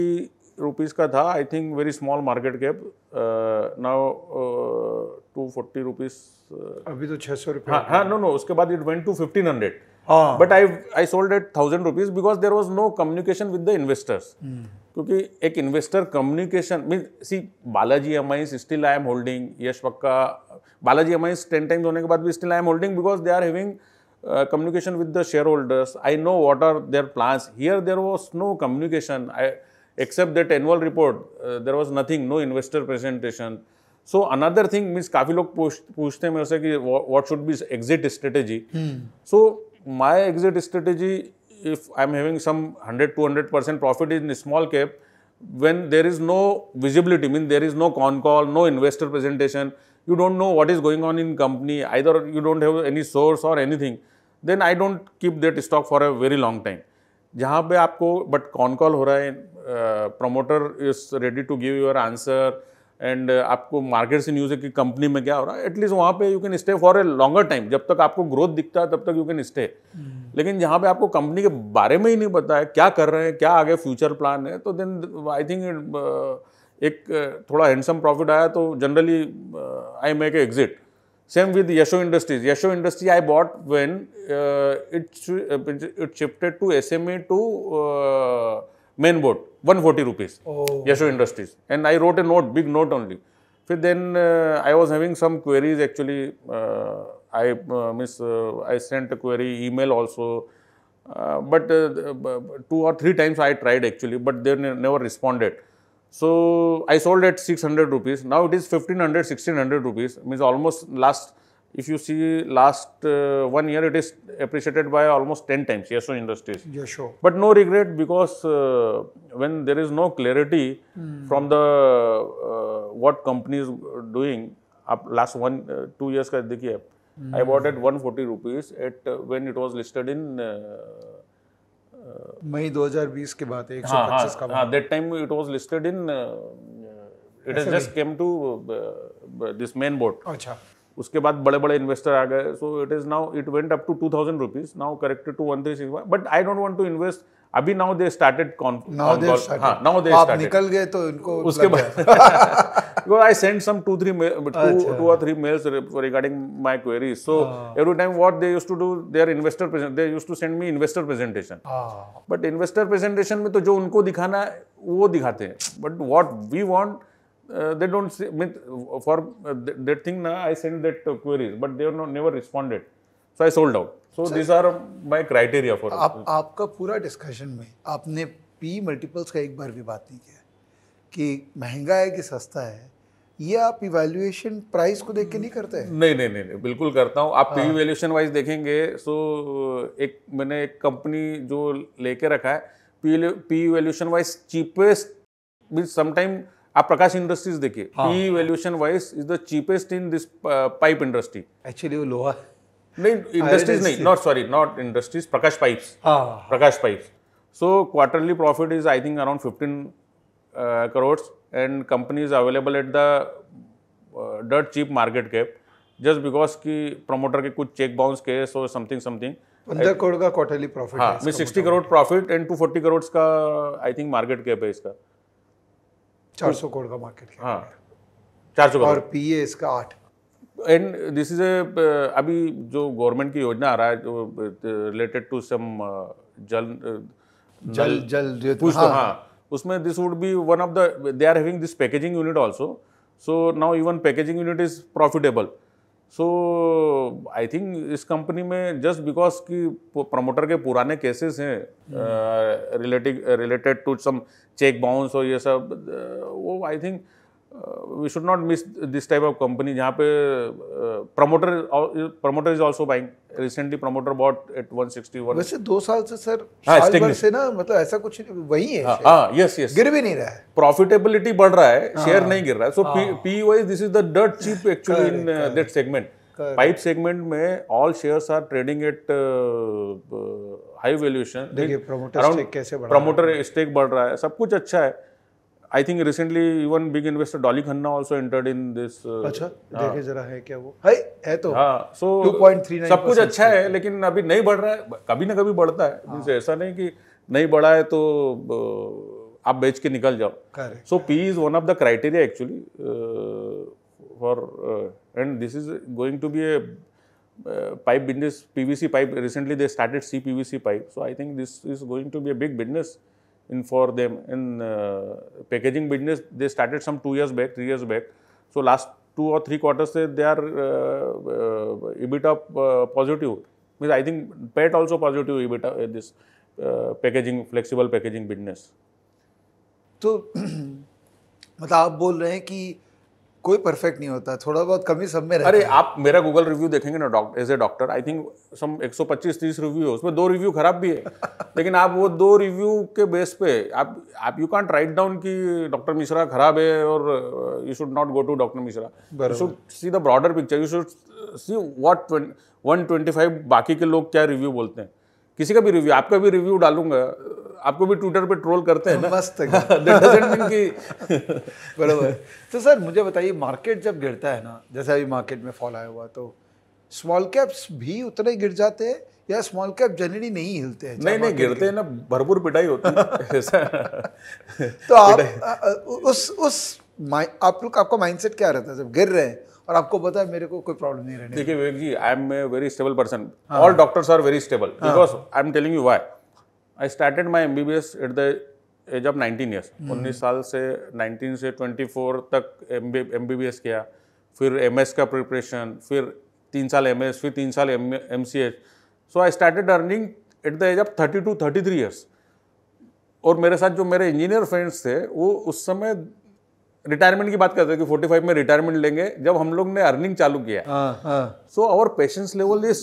रुपीज़ का था I think very small market cap now two forty rupees अभी तो छः सौ रुपये हाँ नो हाँ, नो उसके बाद it went to fifteen hundred but I I sold at thousand rupees because there was no communication with the investors क्योंकि एक investor communication mean see Balaji amines still I am holding Yash Pakka Balaji amines ten times होने के बाद भी still I am holding because they are having communication with the shareholders I know what are their plans here there was no communication I except that annual report there was nothing no investor presentation so another thing means काफ़ी लोग पूछते हैं मेरे से कि what should be exit strategy so my exit strategy if i am having some 100 200 percent profit in small cap, when there is no visibility, mean there is no con call, no investor presentation, you don't know what is going on in company, either you don't have any source or anything, then I don't keep that stock for a very long time. जहाँ पे आपको बट कॉन कॉल हो रहा है promoter is ready to give your answer and आपको मार्केट से न्यूज़ है कि कंपनी में क्या हो रहा है एटलीस्ट वहाँ पे you can stay for a longer time जब तक आपको ग्रोथ दिखता है तब तक यू कैन स्टे लेकिन जहाँ पे आपको कंपनी के बारे में ही नहीं पता है क्या कर रहे हैं क्या आगे फ्यूचर प्लान है तो देन आई थिंक एक uh, थोड़ा हैंडसम प्रॉफिट आया तो generally I make exit same with Yasho Industries Yasho Industry I bought when it it shifted to S M E to main board one forty rupees Yasho Industries and I wrote a note big note only फिर then I was having some queries actually I uh, miss uh, I sent a query email also. Uh, but two or three times I tried actually, but they never responded. So I sold at 600 rupees. Now it is 1500, 1600 rupees. Means almost last, if you see last uh, one year, it is appreciated by almost 10 times. Yes, so industries. Yes, sure. But no regret because uh, when there is no clarity mm. from the uh, what company is doing, up last one two years का देखिए Mm. I hmm. bought at 140 rupees at uh, when it was listed in uh, मई 2020 के बाद 125 हाँ, हाँ, का हाँ that time it was listed in it has just came to this main board अच्छा उसके बाद बड़े बड़े इन्वेस्टर आ गए so it is now it went up to two thousand rupees now corrected to one three six but I don't want to invest अभी now they started now they आप निकल गए तो इनको उसके बाद I send some two three two और three mails regarding my query so every time what they used to do their investor present they used to send me investor presentation but investor presentation में तो जो उनको दिखाना है वो दिखाते हैं but what we want uh, they don't see, uh, for uh, that thing now I sent that uh, queries, but they have not never responded. So I sold out. So Sir, these are my criteria for. आप आपका पूरा डिस्कशन में आपने पी मल्टीपल्स का एक बार भी बात नहीं किया कि महंगा है कि सस्ता है ये आप इवैल्यूएशन प्राइस को देख के नहीं करते हैं नहीं नहीं नहीं, नहीं बिल्कुल करता हूँ आप हाँ। वैल्यूएशन वाइज देखेंगे सो uh, एक मैंने एक कंपनी जो लेके रखा है P P evaluation wise cheapest mean sometime आप प्रकाश इंडस्ट्रीज देखिए P valuation wise is the cheapest in this pipe industry actually वो लोहा नहीं इंडस्ट्रीज नहीं not sorry not industries Prakash pipes Prakash pipes so quarterly profit is I think around fifteen crores and company is available at the dirt cheap market cap just because की प्रमोटर के कुछ चेक बाउंस के सो समथिंग समथिंग पंद्रह करोड़ का क्वार्टरली प्रॉफिट हाँ sixty crore profit and two forty crore का आई थिंक मार्केट कैप है इसका चार सौ करोड़ का मार्केट हाँ चार सौ और पी ए इसका आठ एंड दिस इज अभी जो गवर्नमेंट की योजना आ रहा है जो रिलेटेड टू सम जल जल जल हाँ।, हाँ, उसमें this would be one of the they are having this packaging unit also so now even packaging unit is profitable so I think इस कंपनी में जस्ट बिकॉज कि प्रमोटर के पुराने केसेस हैं relative related to some check bounce और ये सब वो I think we should not miss this type of company जहाँ पे promoter promoter is also buying recently promoter bought at one sixty one वैसे दो साल से सर हाँ, साल भर से ना मतलब ऐसा कुछ वही है हाँ यस यस हाँ, गिर भी नहीं रहा है प्रॉफिटेबिलिटी बढ़ रहा है शेयर हाँ। नहीं गिर रहा है so P wise this is the dirt cheap actually in that segment pipe segment में all shares are trading at high valuation देखिए प्रमोटर स्टेक कैसे बढ़ प्रमोटर स्टेक बढ़ रहा है सब कुछ अच्छा है I think recently even big investor Dolly Khanna also entered in this अच्छा हाँ। देखे जरा है क्या वो है है तो हाँ सो so, सब कुछ अच्छा है लेकिन अभी नहीं बढ़ रहा है कभी ना कभी बढ़ता है हाँ। मीन्स ऐसा नहीं कि नहीं बढ़ा है तो आप बेच के निकल जाओ so P is one of the criteria actually for and this is going to be a pipe business P V C pipe recently they started C P V C pipe so I think this is going to be a big business in for them in uh, packaging business they started some 2 years back 3 years back so last 2 or 3 quarters they, they are uh, uh, ebitda uh, positive means i think pet also positive ebitda uh, this uh, packaging flexible packaging business तो मतलब आप बोल रहे हैं कि कोई परफेक्ट नहीं होता थोड़ा बहुत कमी सब में रहता अरे आप मेरा गूगल रिव्यू देखेंगे ना doctor as a doctor I think some 125 30 review है उसमें दो रिव्यू खराब भी है लेकिन आप वो दो रिव्यू के बेस पे आप आप यू कांट राइट डाउन कि डॉक्टर मिश्रा खराब है और you should not go to doctor Mishra you should see the broader picture you should see what one बाकी के लोग क्या रिव्यू बोलते हैं किसी का भी रिव्यू आपका भी रिव्यू डालूंगा आपको भी ट्विटर पे ट्रोल करते हैं ना मस्त बराबर तो सर मुझे बताइए मार्केट जब गिरता है ना जैसे अभी मार्केट में फॉल आया हुआ तो स्मॉल कैप्स भी उतने गिर जाते हैं या स्मॉल कैप जनरली नहीं हिलते हैं नहीं नहीं गिरते हैं ना भरपूर पिटाई होती है तो आप उस उस आप लोग आपका माइंडसेट क्या रहता है जब गिर रहे हैं और आपको पता है मेरे को कोई प्रॉब्लम नहीं रहने देखिए Vivek ji I am a very stable person all doctors are very stable because I am telling you why I started my M B B S at the age of nineteen years उन्नीस साल से नाइनटीन से ट्वेंटी फोर तक एम बी बी एस किया फिर एम एस का प्रिपरेशन फिर तीन साल एम एस फिर तीन साल M C H so I started earning at the age of thirty two thirty three years और मेरे साथ जो मेरे इंजीनियर फ्रेंड्स थे वो उस समय रिटायरमेंट की बात करते हैं कि 45 में रिटायरमेंट लेंगे जब हम लोग ने अर्निंग चालू किया so our patience level is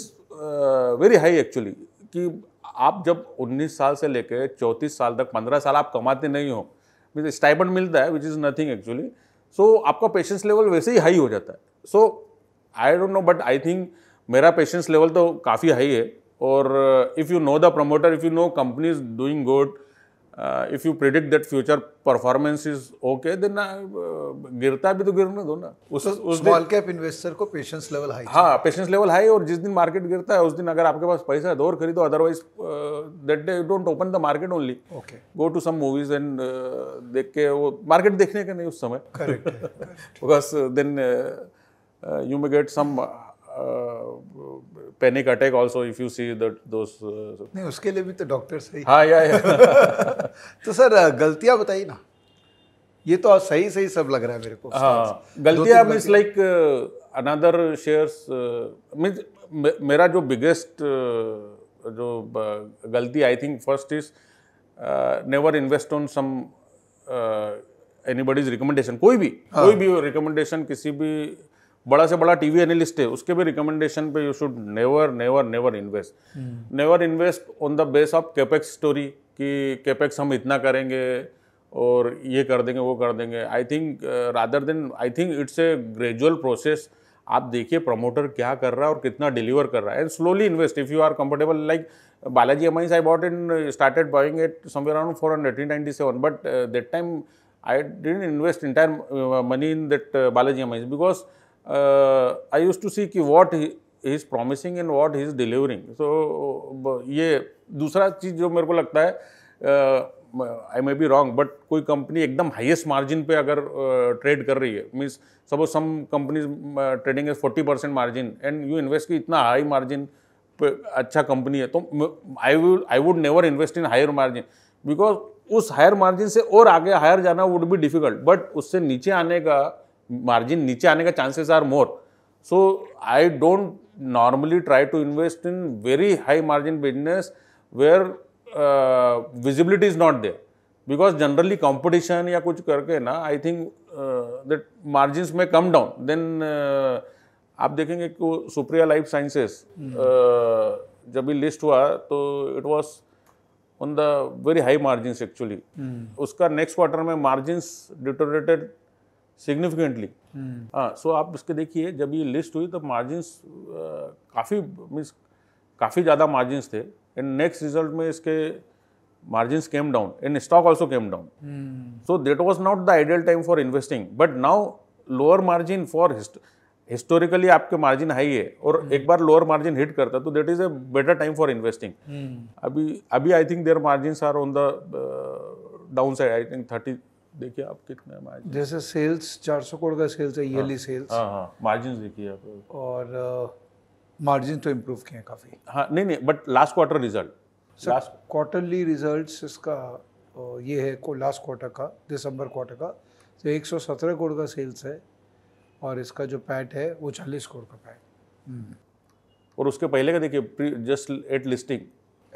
very high actually कि आप जब 19 साल से लेकर 34 साल तक 15 साल आप कमाते नहीं हो मीन स्टाइप मिलता है which is nothing actually so आपका पेशेंस लेवल वैसे ही हाई हो जाता है so I don't know but I think मेरा पेशेंस लेवल तो काफ़ी हाई है और if you know the promoter if you know company is doing good uh, if you predict that future performance is okay, then uh, गिरता भी तो गिरने दो ना उस तो उस स्मॉल कैप इन्वेस्टर को पेशेंस लेवल हाई हाँ पेशेंस लेवल हाई और जिस दिन मार्केट गिरता है उस दिन अगर आपके पास पैसा है तो और खरीदो otherwise that day don't open the market only okay go to some movies and देख के वो मार्केट देखने का नहीं उस समय because then you may get some panic uh, attack also if you see that those uh, नहीं उसके लिए भी तो डॉक्टर सही हाँ या, या तो सर uh, गलतियाँ बताइए ना ये तो सही सही सब लग रहा है मेरे को हाँ गलतियाँ means like another shares means मेरा जो बिगेस्ट जो गलती I think first is never invest on some any buddy's recommendation कोई भी हाँ. कोई भी रिकमेंडेशन किसी भी बड़ा से बड़ा टीवी एनालिस्ट है उसके भी रिकमेंडेशन पे you should never never never invest never invest on the base of capex story कि केपेक्स हम इतना करेंगे और ये कर देंगे वो कर देंगे I think rather than I think it's a gradual process आप देखिए प्रमोटर क्या कर रहा है और कितना डिलीवर कर रहा है and slowly invest if you are comfortable like Balaji Amines I bought in started buying at somewhere around four hundred ninety seven but that time I did invest entire money in that Balaji Amines because I use to see कि what is he and what is delivering so ये दूसरा चीज़ जो मेरे को लगता है I may be wrong but कोई कंपनी एकदम हाइएस्ट मार्जिन पे अगर ट्रेड uh, कर रही है means suppose some companies trading is forty percent margin and you invest की इतना हाई मार्जिन अच्छा कंपनी है तो I would I would never invest in higher margin because उस हायर मार्जिन से और आगे हायर जाना वुड बी डिफिकल्ट बट उससे नीचे आने का मार्जिन नीचे आने का chances are more so I don't normally try to invest in very high margin business where visibility is not there because generally competition या कुछ करके ना आई थिंक दैट मार्जिन में कम डाउन देन आप देखेंगे कि सुप्रिया लाइफ साइंसेस जब भी लिस्ट हुआ तो it was on the very high margin actually उसका नेक्स्ट क्वार्टर में मार्जिन डिटोरेटेड सिग्निफिकेंटली हम्म। हाँ सो आप इसके देखिए जब ये लिस्ट हुई तो मार्जिन्स काफ़ी मीन्स काफ़ी ज़्यादा मार्जिन्स थे एंड नेक्स्ट रिजल्ट में इसके margin came down in stock also came down so that was not the ideal time for investing but now lower margin for historically आपके मार्जिन हाई है और hmm. एक बार लोअर मार्जिन हिट करता है तो that is a better time for investing अभी अभी I think their margin are on the down side I think thirty देखिए आप कितने मार्जिन जैसे सेल्स 400 करोड़ का सेल्स है ईयरली सेल्स हाँ।, हाँ हाँ मार्जिन देखिए आप और मार्जिन uh, तो इम्प्रूव किए हैं काफ़ी हाँ नहीं नहीं but last quarter result last quarterly result इसका ये है को लास्ट क्वार्टर का दिसंबर क्वार्टर का तो एक करोड़ का सेल्स है और इसका जो पैट है वो चालीस करोड़ का पैट हम्म। और उसके पहले का देखिए just at listing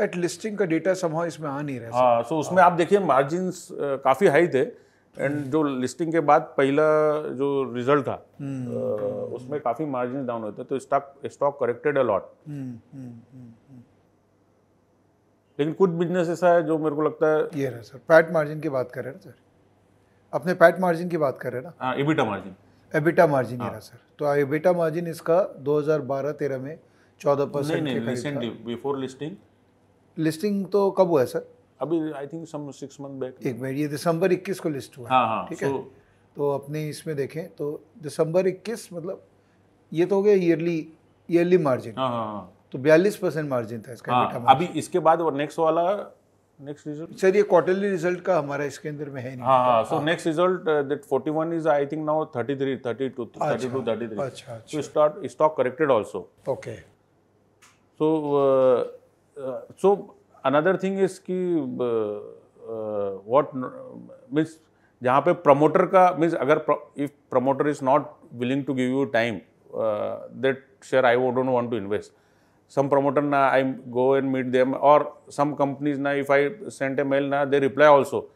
at listing का डेटा समाव इसमें आ नहीं रहा हाँ सो so उसमें आ, आप देखिए मार्जिन काफ़ी हाई थे एंड जो लिस्टिंग के बाद पहला जो रिजल्ट था हम्म, हम्म, उसमें काफ़ी मार्जिन डाउन होते तो स्टॉक स्टॉक करेक्टेड अलॉट लेकिन कुछ बिजनेस ऐसा है जो मेरे को लगता है ये रहा सर पैट मार्जिन की बात कर रहे हैं सर अपने पैट मार्जिन की बात कर रहे हैं ना हाँ एबिटा मार्जिन एबिटा मार्जिन ये हाँ। रहा सर तो एबिटा मार्जिन इसका 2012-13 में 14 परसेंट बिफोर लिस्टिंग लिस्टिंग तो कब हुआ है सर अभी I think some six month back एक बार ये दिसंबर 21 को लिस्ट हुआ हाँ हाँ ठीक है तो अपने इसमें देखें तो दिसंबर 21 मतलब ये तो हो गया ईयरली ईयरली मार्जिन हाँ हाँ तो बयालीस परसेंट मार्जिन था इसका हाँ, अभी इसके बाद और नेक्स्ट वाला नेक्स्ट रिजल्ट सर ये क्वार्टरली रिजल्ट का हमारा इसके अंदर में है नहीं हाँ so next result that 41 is I think now 33 32 32 33 अच्छा so stock stock corrected also okay so so another thing is की वॉट मीन्स जहाँ पे प्रमोटर का मीन्स अगर if promoter is not willing to give you time that share I don't want to invest some promoter ना I go and meet them और सम कंपनीज ना if I sent a mail ना दे रिप्लाई ऑल्सो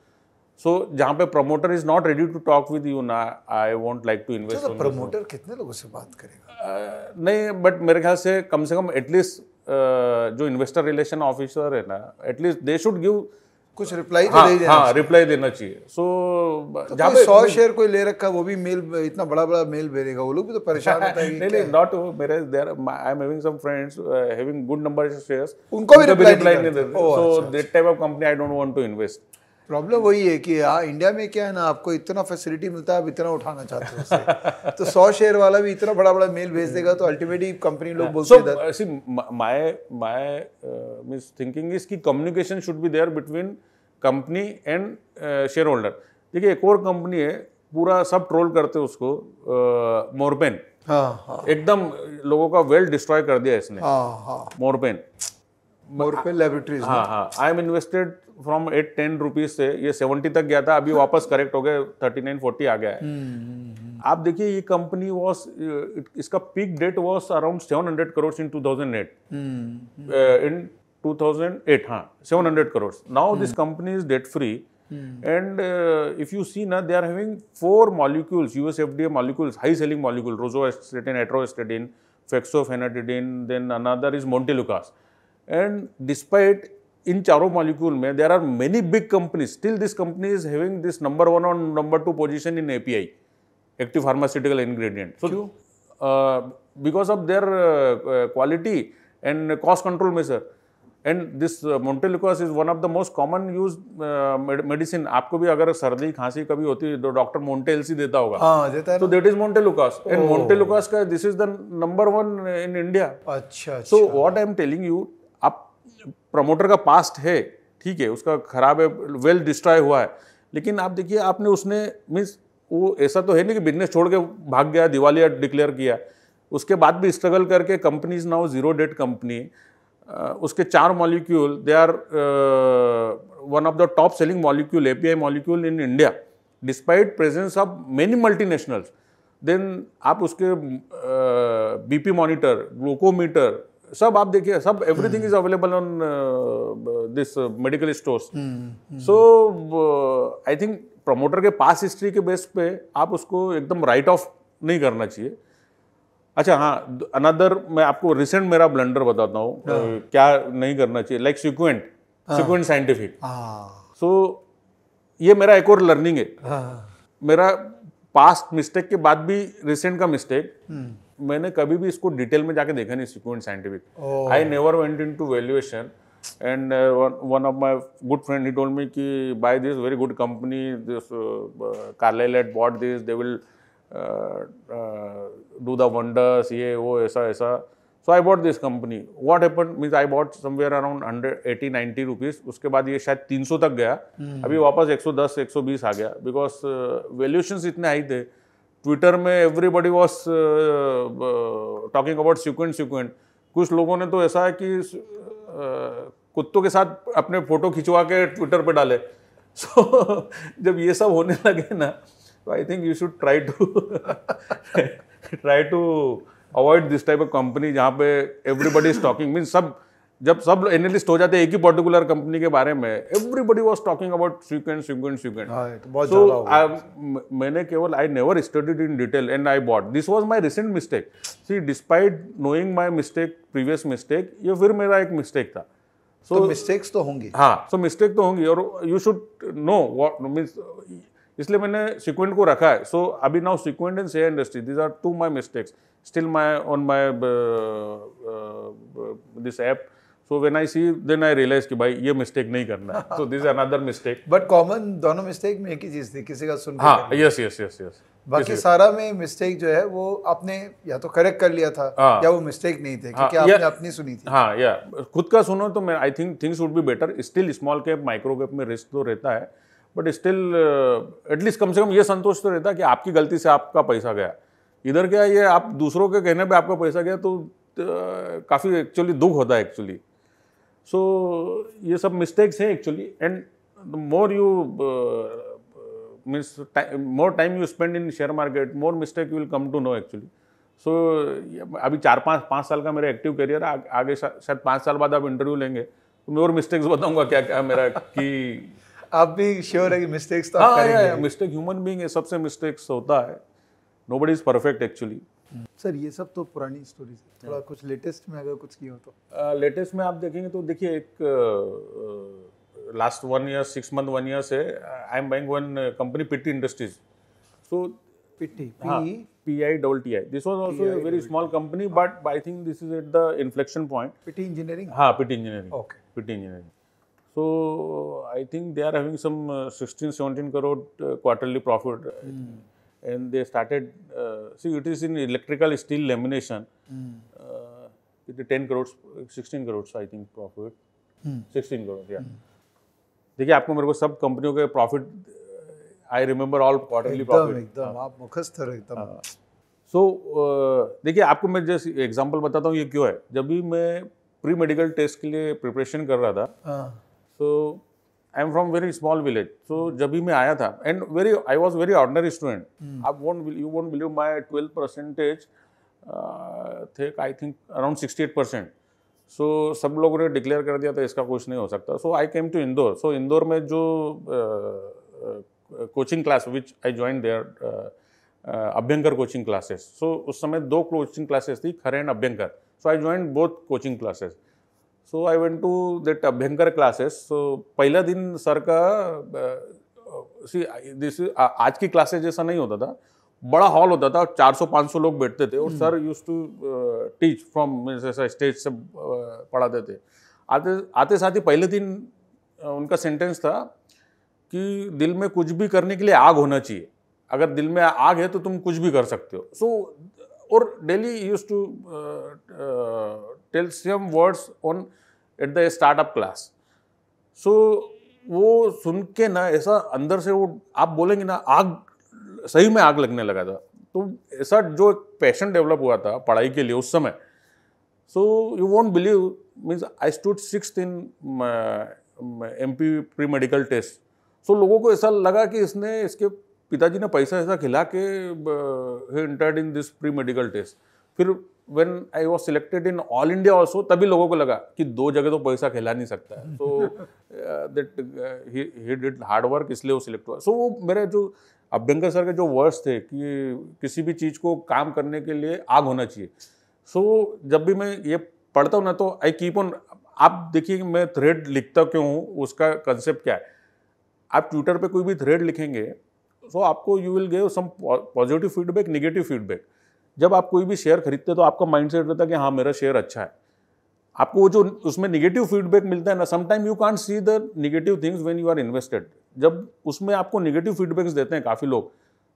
सो जहाँ पे promoter is not ready to talk with you ना I want like to invest promoter कितने लोगों से बात करेगा uh, नहीं बट मेरे ख्याल से कम से कम एटलीस्ट जो इन्वेस्टर रिलेशन ऑफिसर है ना एटलीस्ट दे शुड गिव कुछ रिप्लाई हाँ, तो हाँ, रिप्लाई हाँ, देना चाहिए सो तो जहाँ तो सौ शेयर कोई ले रखा वो भी मेल इतना बड़ा बड़ा मेल भेजेगा वो लोग भी तो परेशान होता है नहीं नहीं नॉट मेरे there I am having some friends having good number of shares उनको भी रिप्लाई नहीं देते so that type of company I don't want to invest problem वही है कि आ, हाँ, इंडिया में क्या है ना आपको इतना फैसिलिटी मिलता है आप इतना उठाना चाहते हो तो सौ शेयर वाला भी इतना बड़ा बड़ा मेल भेज देगा तो अल्टीमेटली कंपनी लोग बोलते हैं my my means thinking is की communication should be there between company and share holder देखिए एक और कंपनी है पूरा सब ट्रोल करते उसको मोरपेन uh, हाँ, हाँ. एकदम लोगों का वेल्थ डिस्ट्रॉय कर दिया इसने हाँ, हाँ. मोरपेन मोर पे लेबोरेटरीज हाँ हाँ I am invested from eight ten rupees से ये सेवेंटी तक गया था अभी वापस करेक्ट हो गया थर्टी नाइन फोर्टी आ गया है आप देखिए ये कंपनी वॉज इसका peak date was around seven hundred crore in two thousand eight in 2008 हाँ 700 crores now mm. this company is debt free mm. and uh, if you see now they are having four molecules US FDA molecules high selling molecule rosuvastatin atorvastatin fexofenadidine then another is montelukast mm. And despite इन चारों मॉलिक्यूल में there are many big companies still this company is having this number one और number two position in A P I active pharmaceutical ingredient क्यों because of their quality and cost control में sir and this montelukast is one of the most common use medicine आपको भी अगर सर्दी खांसी कभी होती है तो डॉक्टर मोन्टेल्स ही देता होगा तो that is montelukast and montelukast का this is the number one in India अच्छा so what I am telling you promoter का पास्ट है ठीक है उसका खराब है वेल डिस्ट्रॉय हुआ है लेकिन आप देखिए आपने उसने मीन्स वो ऐसा तो है नहीं कि बिजनेस छोड़ के भाग गया दिवालिया डिक्लेयर किया उसके बाद भी स्ट्रगल करके companies now zero debt company उसके चार molecule they are one of the top selling molecule A I molecule in India despite presence of many nationals then आप उसके बीपी मॉनिटर ग्लूकोमीटर सब आप देखिए सब everything is available on this medical stores so I think promoter के पास हिस्ट्री के बेस पे आप उसको एकदम राइट ऑफ नहीं करना चाहिए अच्छा हाँ अनदर मैं आपको रिसेंट मेरा ब्लंडर बताता हूँ हाँ। क्या नहीं करना चाहिए लाइक सिक्वेंट सिक्वेंट साइंटिफिक सो ये मेरा एक और लर्निंग है हाँ। मेरा पास्ट मिस्टेक के बाद भी रिसेंट का मिस्टेक मैंने कभी भी इसको डिटेल में जाके देखा नहीं Sequent scientific I never went in to valuation and one of my good friend he told me कि buy this very good company this कार्लेट bought this they will do the wonders ये वो ऐसा ऐसा so I bought this company what happen means I bought somewhere around hundred eighty ninety rupees उसके बाद ये शायद तीन सौ तक गया हम्म। अभी वापस एक सौ दस एक सौ बीस आ गया बिकॉज वैल्यूशंस uh, इतने हाई थे ट्विटर में everybody was talking about Sequent Sequent कुछ लोगों ने तो ऐसा है कि uh, कुत्तों के साथ अपने फोटो खिंचवा के ट्विटर पे डाले सो so, जब ये सब होने लगे ना तो I think you should try to try to avoid this type of company जहाँ पे एवरीबडी इज टॉकिंग मीन सब जब सब एनालिस्ट हो जाते हैं एक ही पर्टिकुलर कंपनी के बारे में everybody was talking about sequence sequence sequence so मैंने केवल I never studied in detail and I bought this was my recent mistake see despite knowing my mistake previous mistake ये फिर मेरा एक मिस्टेक था सो तो मिस्टेक्स तो होंगी हाँ सो मिस्टेक तो होंगी और you should know what means इसलिए मैंने सिक्वेंट को रखा है सो अभी नाउ सिक्वेंट एंड से industry these are two my mistakes still my on my this app so when I see then I realise कि भाई ये मिस्टेक नहीं करना है so this another mistake but common दोनों मिस्टेक में एक ही चीज़ थी किसी का सुन हाँ यस यस यस यस बाकी सारा में मिस्टेक जो है वो आपने या तो करेक्ट कर लिया था हाँ, या वो मिस्टेक नहीं थे क्योंकि हाँ, आपने अपनी सुनी थी हाँ या खुद का सुनो तो मैं I think things would be better still small cap micro cap में रिस्क तो रहता है बट स्टिल एटलीस्ट कम से कम ये संतोष तो रहता है कि आपकी गलती से आपका पैसा गया इधर क्या ये आप दूसरों के कहने पर आपका पैसा गया तो uh, काफ़ी एक्चुअली दुख होता है एक्चुअली सो ये सब मिस्टेक्स हैं actually and more you means more time you spend in share market more mistake you will come to know actually so अभी चार पाँच पाँच साल का मेरा एक्टिव करियर है आगे शायद पाँच साल बाद आप इंटरव्यू लेंगे तो मैं और मिस्टेक्स बताऊंगा क्या क्या मेरा कि आप भी श्योर है कि मिस्टेक्स तो हाँ, मिस्टेक ह्यूमन बींग है सबसे मिस्टेक्स होता है nobody is perfect actually sir ये सब तो पुरानी स्टोरीज है थोड़ा हाँ। कुछ लेटेस्ट में अगर कुछ किया हो तो लेटेस्ट में आप देखेंगे तो देखिए एक last one year six month one year से I am buying one company Pitti industries so Pitti P I double T I this was also a very small company but I think this is at the inflection point Pitti engineering हाँ Pitti engineering okay Pitti engineering so I think they are having some sixteen seventeen crore quarterly profit and they started. Uh, see, it is in electrical steel lamination. Mm. it is 10 crores, 16 crores, I think, profit. Hmm. 16 crores, yeah. देखिए आपको मेरे को सब कंपनियों के profit I remember all quarterly profit एकदम हाँ। आप मुखस्थ एकदम सो हाँ। uh, देखिए आपको मैं जैसे एग्जांपल बताता हूँ ये क्यों है जब भी मैं प्री मेडिकल टेस्ट के लिए प्रिपरेशन कर रहा था सो हाँ। uh. so, I am from very small village so जब भी मैं आया था and very I was very ordinary student I won't you won't believe my twelve percentage थे I think around sixty eight percent so सब लोगों ने डिक्लेयर कर दिया था इसका कुछ नहीं हो सकता so I came to Indore so Indore में जो coaching class which I join there Abhyankar coaching classes so उस समय दो कोचिंग क्लासेस थी Khare and Abhyankar so I join both coaching classes so I went to that Abhyankar classes so पहला दिन सर का सी दिस आज की क्लासेज जैसा नहीं होता था बड़ा हॉल होता था 400-500 लोग बैठते थे और hmm. Sir use to teach from ऐसा स्टेज से पढ़ाते थे आते आते साथ ही पहले दिन उनका सेंटेंस था कि दिल में कुछ भी करने के लिए आग होना चाहिए अगर दिल में आग है तो तुम कुछ भी कर सकते हो सो so, और डेली यूज टू टेल्सियम words on at the startup class so वो सुन के ना ऐसा अंदर से वो आप बोलेंगे ना आग सही में आग लगने लगा था तो ऐसा जो एक पैशन डेवलप हुआ था पढ़ाई के लिए उस समय so you won't believe means I stood six in M P pre medical test so लोगों को ऐसा लगा कि इसने इसके पिताजी ने पैसा ऐसा खिला के entered in this pre medical test फिर when I was selected in all India also तभी लोगों को लगा कि दो जगह तो पैसा खेला नहीं सकता है तो that he did hard work इसलिए वो सिलेक्ट हुआ सो वो मेरे जो अभ्यंकर सर के जो वर्ड्स थे कि किसी भी चीज़ को काम करने के लिए आग होना चाहिए सो so, जब भी मैं ये पढ़ता हूँ ना तो आई कीप ऑन आप देखिए मैं थ्रेड लिखता क्यों हूँ उसका कंसेप्ट क्या है आप ट्विटर पे कोई भी थ्रेड लिखेंगे सो so आपको you will gave some positive feedback negative feedback जब आप कोई भी शेयर खरीदते तो आपका माइंड सेट रहता है कि हाँ मेरा शेयर अच्छा है आपको वो जो उसमें निगेटिव फीडबैक मिलता है ना sometime you can't see the negative things when you are invested जब उसमें आपको निगेटिव फीडबैक्स देते हैं काफ़ी लोग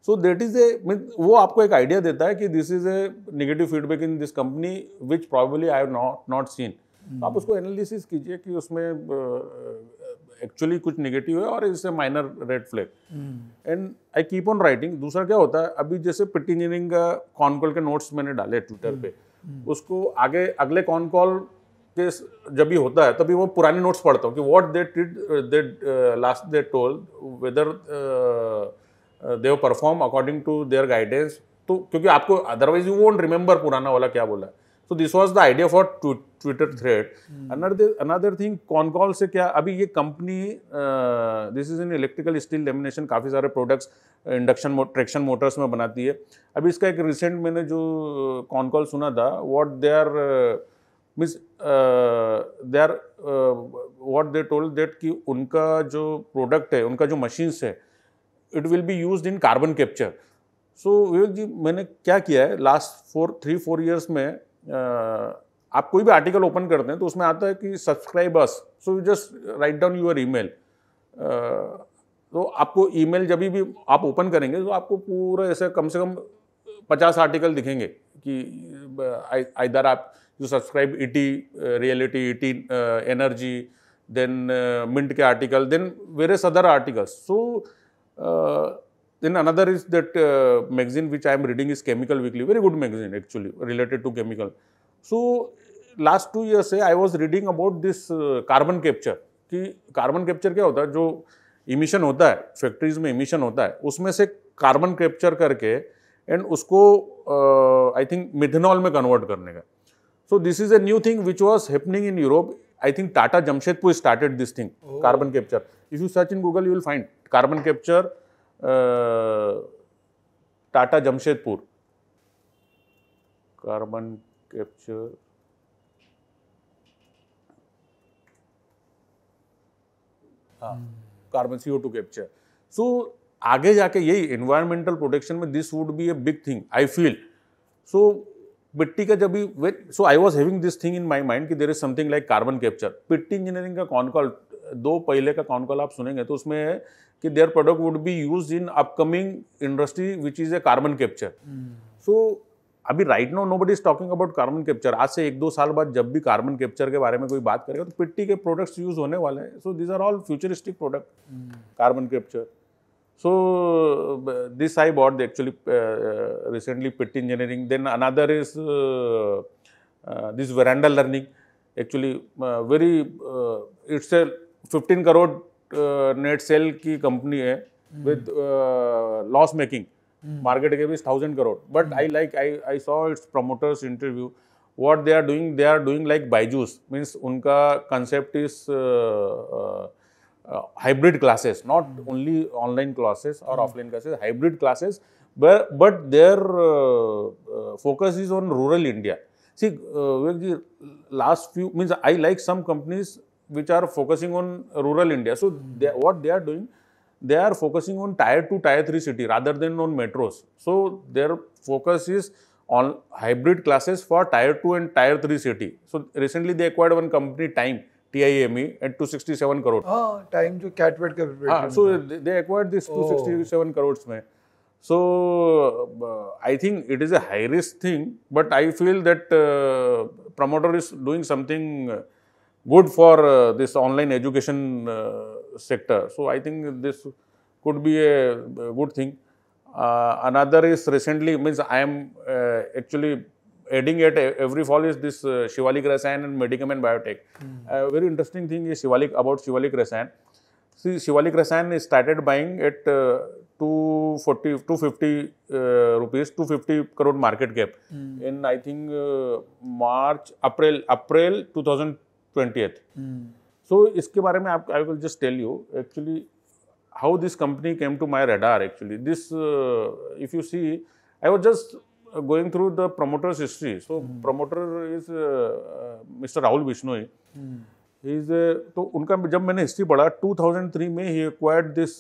so that is a mean वो आपको एक आइडिया देता है कि this is a negative feedback in this company which probably I have not not seen आप हम्म। उसको एनालिसिस कीजिए कि उसमें एक्चुअली कुछ निगेटिव है और इससे minor red flag and I keep on writing दूसरा क्या होता है अभी जैसे पिट इंजीनियरिंग कॉल के नोट्स मैंने डाले ट्विटर hmm. पे hmm. उसको आगे अगले कॉल के जब भी होता है तभी वो पुराने नोट्स पढ़ता हूँ कि what they treat they last they told whether they perform according to their guidance तो क्योंकि आपको अदरवाइज यू वोंट रिमेंबर पुराना वाला क्या बोला है तो this was the idea for Twitter thread another another thing con call से क्या अभी ये company this is in electrical steel lamination काफ़ी सारे प्रोडक्ट्स इंडक्शन ट्रैक्शन मोटर्स में बनाती है अभी इसका एक रिसेंट मैंने जो कॉन कॉल सुना था what they are means they are what they told that कि उनका जो प्रोडक्ट है उनका जो मशीन्स है it will be use in carbon capture so Vivek ji मैंने क्या किया है last four three four years में आप कोई भी आर्टिकल ओपन करते हैं तो उसमें आता है कि subscribe us so you just write down your mail तो आपको ई मेल जब भी आप ओपन करेंगे तो आपको पूरा ऐसे कम से कम पचास आर्टिकल दिखेंगे कि आइदर आप you subscribe ET reality ET energy then Mint के article then various other articles so Then another is that uh, magazine which I am reading is Chemical Weekly, very good magazine actually related to chemical. So last two years से I was reading about this carbon capture कि कार्बन कैप्चर क्या होता है जो इमिशन होता है फैक्ट्रीज में इमिशन होता है उसमें से कार्बन कैप्चर करके एंड उसको आई थिंक मिथेनॉल में कन्वर्ट करने का so this is a new thing which was happening in Europe I think Tata Jamshedpur started this thing carbon capture if you search in Google you will find carbon capture Tata Jamshedpur carbon capture हाँ carbon CO two capture so आगे जाके यही एनवायरमेंटल प्रोटेक्शन में this would be a big thing I feel so Pitti का जब भी सो I was having this thing in my mind कि there is something like carbon capture Pitti engineering का कॉन कॉल दो पहले का कॉन कॉल आप सुनेंगे तो उसमें कि their product would be use in upcoming industry which is a carbon capture so अभी right no nobody is talking about carbon capture आज से एक दो साल बाद जब भी कार्बन कैप्चर के बारे में कोई बात करेगा तो पिट्टी के प्रोडक्ट्स यूज होने वाले हैं so this are all futuristic product carbon capture so this I bought actually recently Pitti engineering then another is this Veranda learning actually very it's a fifteen crore net uh, sale की कंपनी है विद लॉस मेकिंग मार्केट के बीच thousand crore but I like I I saw it's promoters interview what they are doing they are doing like Byju's means उनका concept is hybrid classes not only online classes और offline classes hybrid classes but their focus is on rural India see uh, last few means I like some companies which are focusing on rural India. So they, what they are doing, they are focusing on tier 2, tier 3 city rather than on metros. So their focus is on hybrid classes for tier 2 and tier 3 city. So recently they acquired one company, Time, TIME, at 267 crore. Ah, Time to Catwet ah, So they acquired this oh. 267 crores. Mein. So uh, I think it is a high risk thing, but I feel that uh, promoter is doing something. Uh, good for uh, this online education uh, sector. So, I think this could be a good thing. Uh, another is recently means I am actually adding at every fall is this uh, Shivalik Rasayan and Medicament Biotech. Mm. Uh, very interesting thing is Shivalik about Shivalik Rasayan. See, Shivalik Rasayan is started buying at uh, 240, 250 uh, rupees, 250 crore market cap mm. in I think uh, March, April, April 2000. Twentieth so इसके बारे में आप I will just tell you actually how this company came to my radar actually this if you see I was just going through the promoters history so promoter is mister Rahul Bishnoi is तो उनका जब मैंने हिस्ट्री पढ़ा टू थाउजेंड थ्री में ही acquired this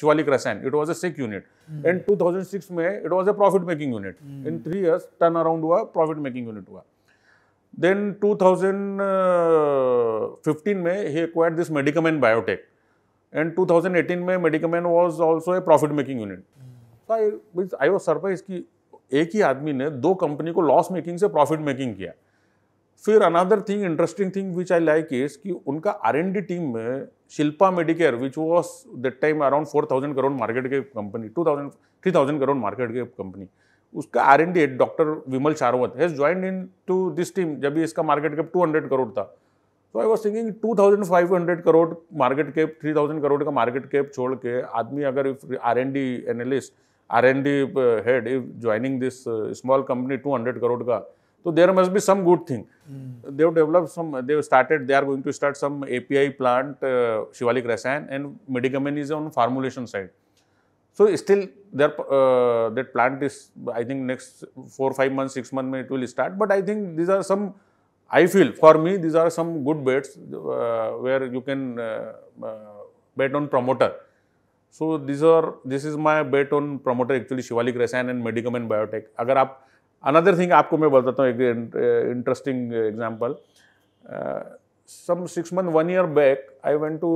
Shivalik Rasayan it was a sick unit and two thousand six में it was a profit making unit in three years turn around हुआ प्रॉफिट मेकिंग यूनिट हुआ देन 2015 में ही acquired this Medicamen Biotech and 2018 में Medicament was also a profit making unit. I I, I was surprise कि एक ही आदमी ने दो कंपनी को लॉस मेकिंग से प्रॉफिट मेकिंग किया फिर another thing interesting thing which I like is कि उनका आर एन डी टीम में Shilpa Medicare which was that time around four thousand crore market के company two thousand three thousand crore market के कंपनी उसका R and D head doctor Vimal Sharvat has joined in to this team जब भी इसका मार्केट कैप 200 करोड़ था तो I was thinking 2500 crore market cap 3000 crore का मार्केट कैप छोड़ के आदमी अगर R and D analyst R and D head if joining this small company 200 crore का तो there must be some good thing देव डेवलप सम देव started they are going to start some A P I plant Shivalik Rasayan and Medicamen is on formulation side So still their, uh, that plant is, I think next 4, 5 months, 6 months it will start. But I think these are some, I feel for me, these are some good bets uh, where you can uh, uh bet on promoter. So these are, this is my bet on promoter actually Shivalik Rasayan and Medicom and Biotech. अगर आप अनदर थिंग आपको मैं बताता हूँ एक interesting example some six month one year back I went to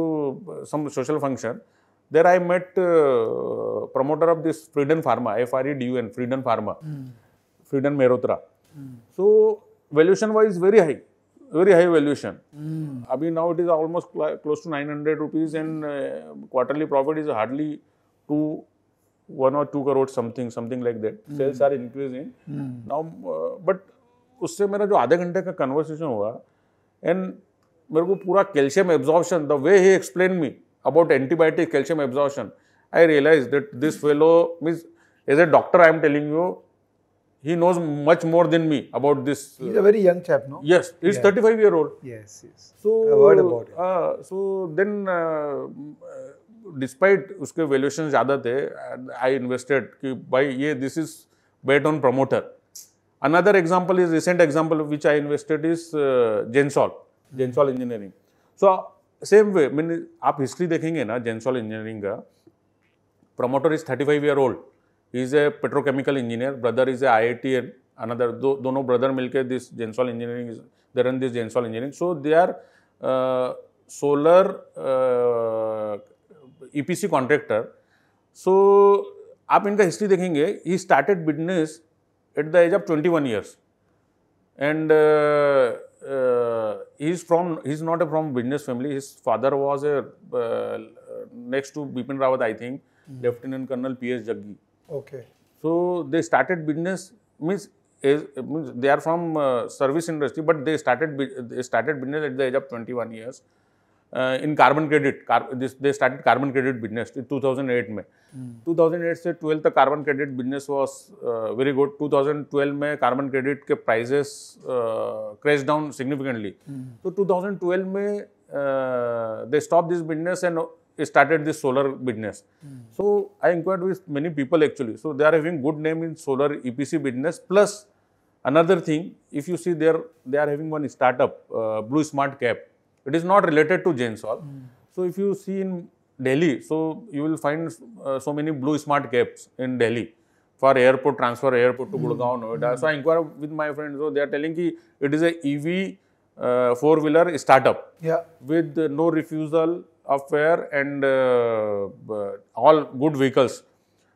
some social function there i met uh, promoter of this freedom pharma fredun freedom pharma mm. freedom merotra mm. so valuation wise very high very high valuation mm. i mean now it is almost close to 900 rupees and uh, quarterly profit is hardly 2 1 or 2 crore something something like that mm. sales are increasing mm. now uh, but उससे मेरा जो आधे घंटे का कन्वर्सेशन हुआ एंड मेरे को पूरा calcium absorption the way he explain me about antibiotic calcium absorption, I realized that this fellow means as a doctor, I am telling you, he knows much more than me about this. He's a very young chap, no? Yes, he's yeah. 35 year old. Yes, yes. So, i heard about it. Uh, so then, uh, despite his valuation ज़्यादा I invested by भाई this is bet on promoter. Another example is recent example which I invested is uh, Gensol, Gensol Engineering. So same way mean आप हिस्ट्री देखेंगे ना जेंसॉल इंजीनियरिंग का promoter is thirty five year old is a petrochemical engineer brother is a I I T and another दो दोनों ब्रदर मिलकर this Gensol Engineering is there and this Gensol Engineering so they are solar E P C contractor so आप इनका हिस्ट्री देखेंगे he started business at the age of twenty one years and uh, uh, he's from he's not a from business family his father was a uh, next to bipin rawat i think mm. lieutenant colonel ps jaggi okay so they started business means is, means they are from uh, service industry but they started they started business at the age of 21 years uh, in carbon credit car, this, they started carbon credit business in 2008 में hmm. 2008 to 12 the carbon credit business was uh, very good 2012 में carbon credit prices uh, crashed down significantly so, hmm. 2012 में uh, they stopped this business and started this solar business hmm. so I inquired with many people actually so they are having good name in solar EPC business plus another thing if you see there they are having one startup uh, Blue Smart Cap it is not related to Jainsaw. Mm. So if you see in Delhi, so you will find uh, so many blue smart caps in Delhi for airport transfer, airport to mm. Gurgaon, Mm. So I inquire with my friends, so they are telling ki it is a EV uh, four wheeler startup yeah. with uh, no refusal of fare and uh, all good vehicles.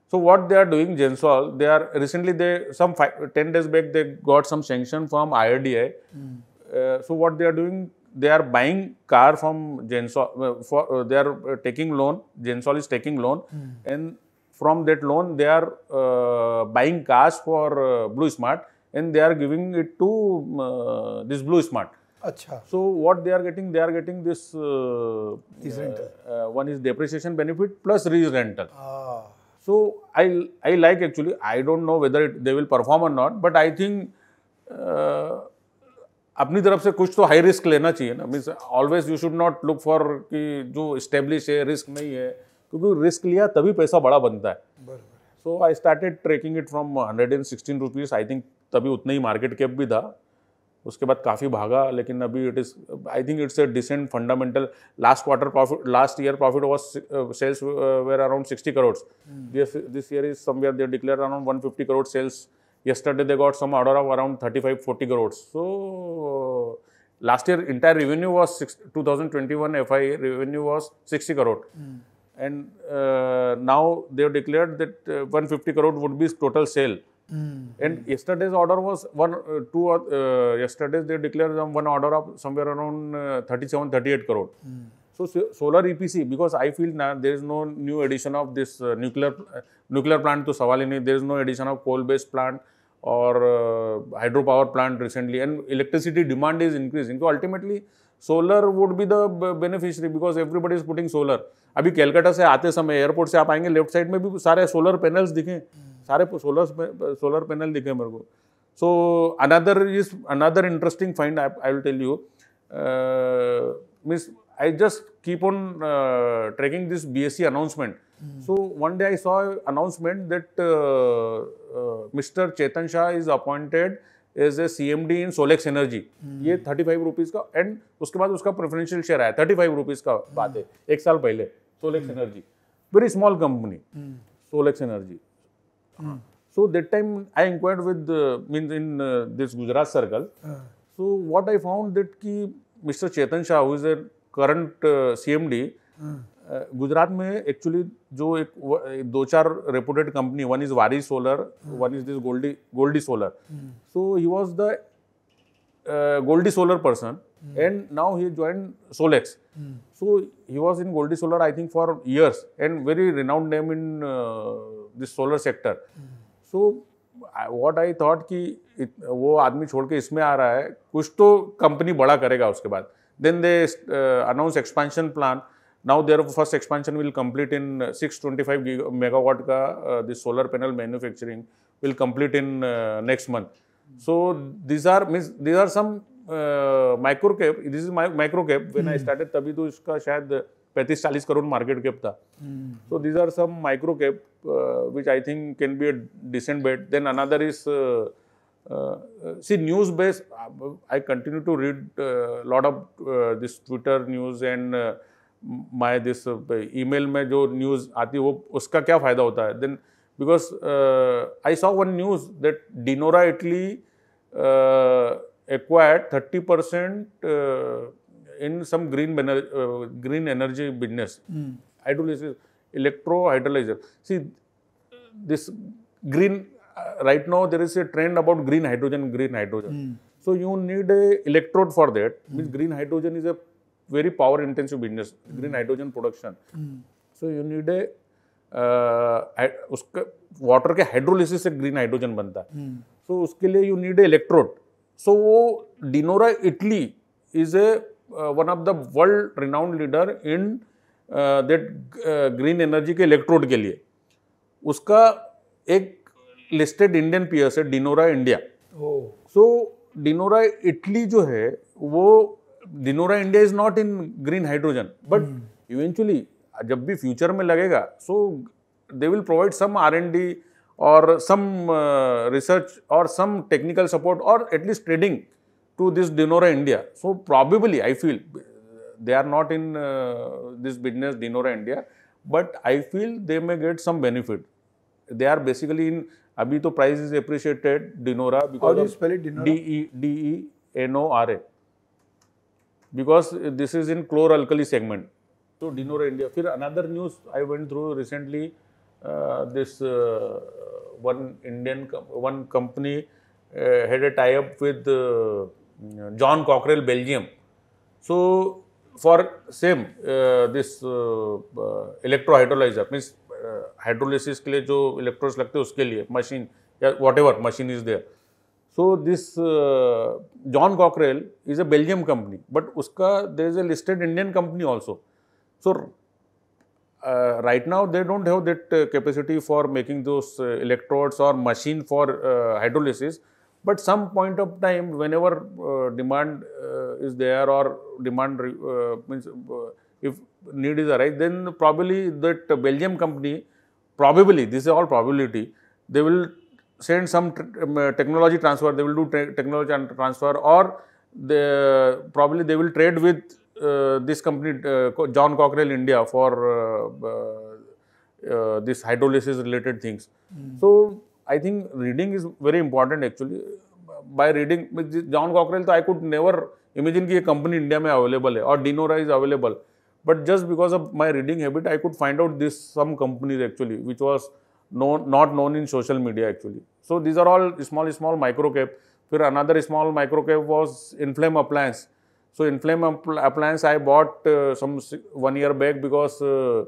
So what they are doing, Gensol, they are recently they some 10 days back they got some sanction from IRDA. Mm. Uh, so what they are doing, they are buying car from Gensol, uh, for, uh, they are uh, taking loan, Gensol is taking loan, mm. and from that loan they are uh, buying cars for uh, Blue Smart and they are giving it to uh, this Blue Smart. Achha. So what they are getting, they are getting this uh, rental. one is depreciation benefit plus lease rental. Ah. So I I like actually. I don't know whether it, they will perform or not, but I think uh, अपनी तरफ से कुछ तो हाई रिस्क लेना चाहिए ना means always you should not look for कि जो इस्टेब्लिश है रिस्क नहीं है क्योंकि रिस्क लिया तभी पैसा बड़ा बनता है so I started tracking it from hundred and sixteen rupees I think तभी उतना ही मार्केट कैप भी था उसके बाद काफ़ी भागा लेकिन अभी it is I think it's a decent fundamental last quarter profit last year profit was sales were around sixty crores this year is somewhere they declare around one fifty crore sales Yesterday they got some order of around 35 40 crores. So last year entire revenue was six, 2021 FI revenue was 60 crore. Mm. And uh, now they have declared that uh, 150 crore would be total sale. Mm. And yesterday's order was one, uh, two, uh, uh yesterday's they declared one order of somewhere around uh, 37, 38 crore. Mm. So, solar EPC because I feel now there is no new addition of this uh, nuclear uh, nuclear plant to Savalini. There is no addition of coal based plant or uh, hydropower plant recently, and electricity demand is increasing. So ultimately, solar would be the beneficiary because everybody is putting solar अभी कैलकाटा से आते समय एयरपोर्ट से आप आएंगे लेफ्ट साइड में भी सारे सोलर पैनल्स दिखे सारे सोलर सोलर पैनल दिखे मेरे को so another is another interesting find I will tell you means I just keep on tracking this B S E announcement so one day I saw announcement that mister Chetan Shah is appointed as a C M D in Solex Energy ये थर्टी फाइव रुपीज़ का एंड उसके बाद उसका प्रेफरेंशियल शेयर आया थर्टी फाइव रुपीज़ का hmm. बात है एक साल पहले Solex Energy very small company Solex Energy so that time I inquired with mean in this Gujarat circle so what I found that की mister Chetan Shah who is a current CMD uh, हाँ। uh, गुजरात में एक्चुअली जो एक दो चार reputed company one is Waaree Solar one is this Goldi Goldi Solar so he was the Goldi Solar person and now he join Solex so he was in Goldi Solar I think for years and very renowned name in this solar sector so what I thought कि वो आदमी छोड़ के इसमें आ रहा है कुछ तो कंपनी बड़ा करेगा उसके बाद Then they uh, announce expansion plan. Now their first expansion will complete in 625 megawatt ka uh, this solar panel manufacturing will complete in uh, next month. So these are means these are some micro cap this is micro cap when I started तभी तो इसका शायद पैंतीस चालीस करोड़ मार्केट कैप था so these are some micro cap which I think can be a decent bet then another is Uh, uh, see news based uh, i continue to read a lot of this twitter news and my this email में जो न्यूज़ आती है वो उसका क्या फ़ायदा होता है then because I saw one news that De Nora Italy acquired thirty percent in some green green energy business hydrolysis electro hydrolyser see this green right now there is a trend about green hydrogen, green hydrogen. Mm. So you need a electrode for that. Mm. Means green hydrogen is a very power intensive business. Mm. Green hydrogen production. Mm. So you need a उसके वाटर के हाइड्रोलिसिस से ग्रीन हाइड्रोजन बनता है सो उसके लिए you need a electrode so वो De Nora Italy is a one of the world renowned leader in that green energy के इलेक्ट्रोड के लिए उसका एक लिस्टेड इंडियन पियर्स है डिनोरा इंडिया सो डिनोरा इटली जो है वो De Nora India is not in green hydrogen but eventually जब भी फ्यूचर में लगेगा so they will provide some R and D और सम रिसर्च uh, और सम टेक्निकल सपोर्ट और at least trading to this De Nora India so probably I feel they are not in this business De Nora India but I feel they may get some benefit they are basically in अभी तो price is appreciated डिनोरा because D D N O R A because this is in chlor alkali segment तो डिनोरा इंडिया फिर another news I went through recently this one Indian one company had a tie with John Cockerill Belgium so for same this electrohydrolyser means hydrolysis के लिए जो इलेक्ट्रोड्स लगते हैं उसके लिए मशीन या whatever machine is there so this John Cockerill is a Belgium company but उसका there is a listed Indian company also so right now they don't have that capacity for making those electrodes और machine for hydrolysis but some point of time whenever demand is there और demand means if need is arise, then probably that Belgium company, probably, this is all probability, they will send some um, technology transfer, they will do technology transfer or they, probably they will trade with uh, this company, uh, John Cockrell India for uh, uh, uh this hydrolysis related things. Mm. So, I think reading is very important actually. By reading, John Cockrell, I could never imagine that ये company India में अवेलेबल है और De Nora is but just because of my reading habit, I could find out this some companies actually, which was known, not known in social media actually. So these are all small, small micro cap. Then another small micro cap was Inflame Appliance. So Inflame Appliance I bought uh, some one year back because uh,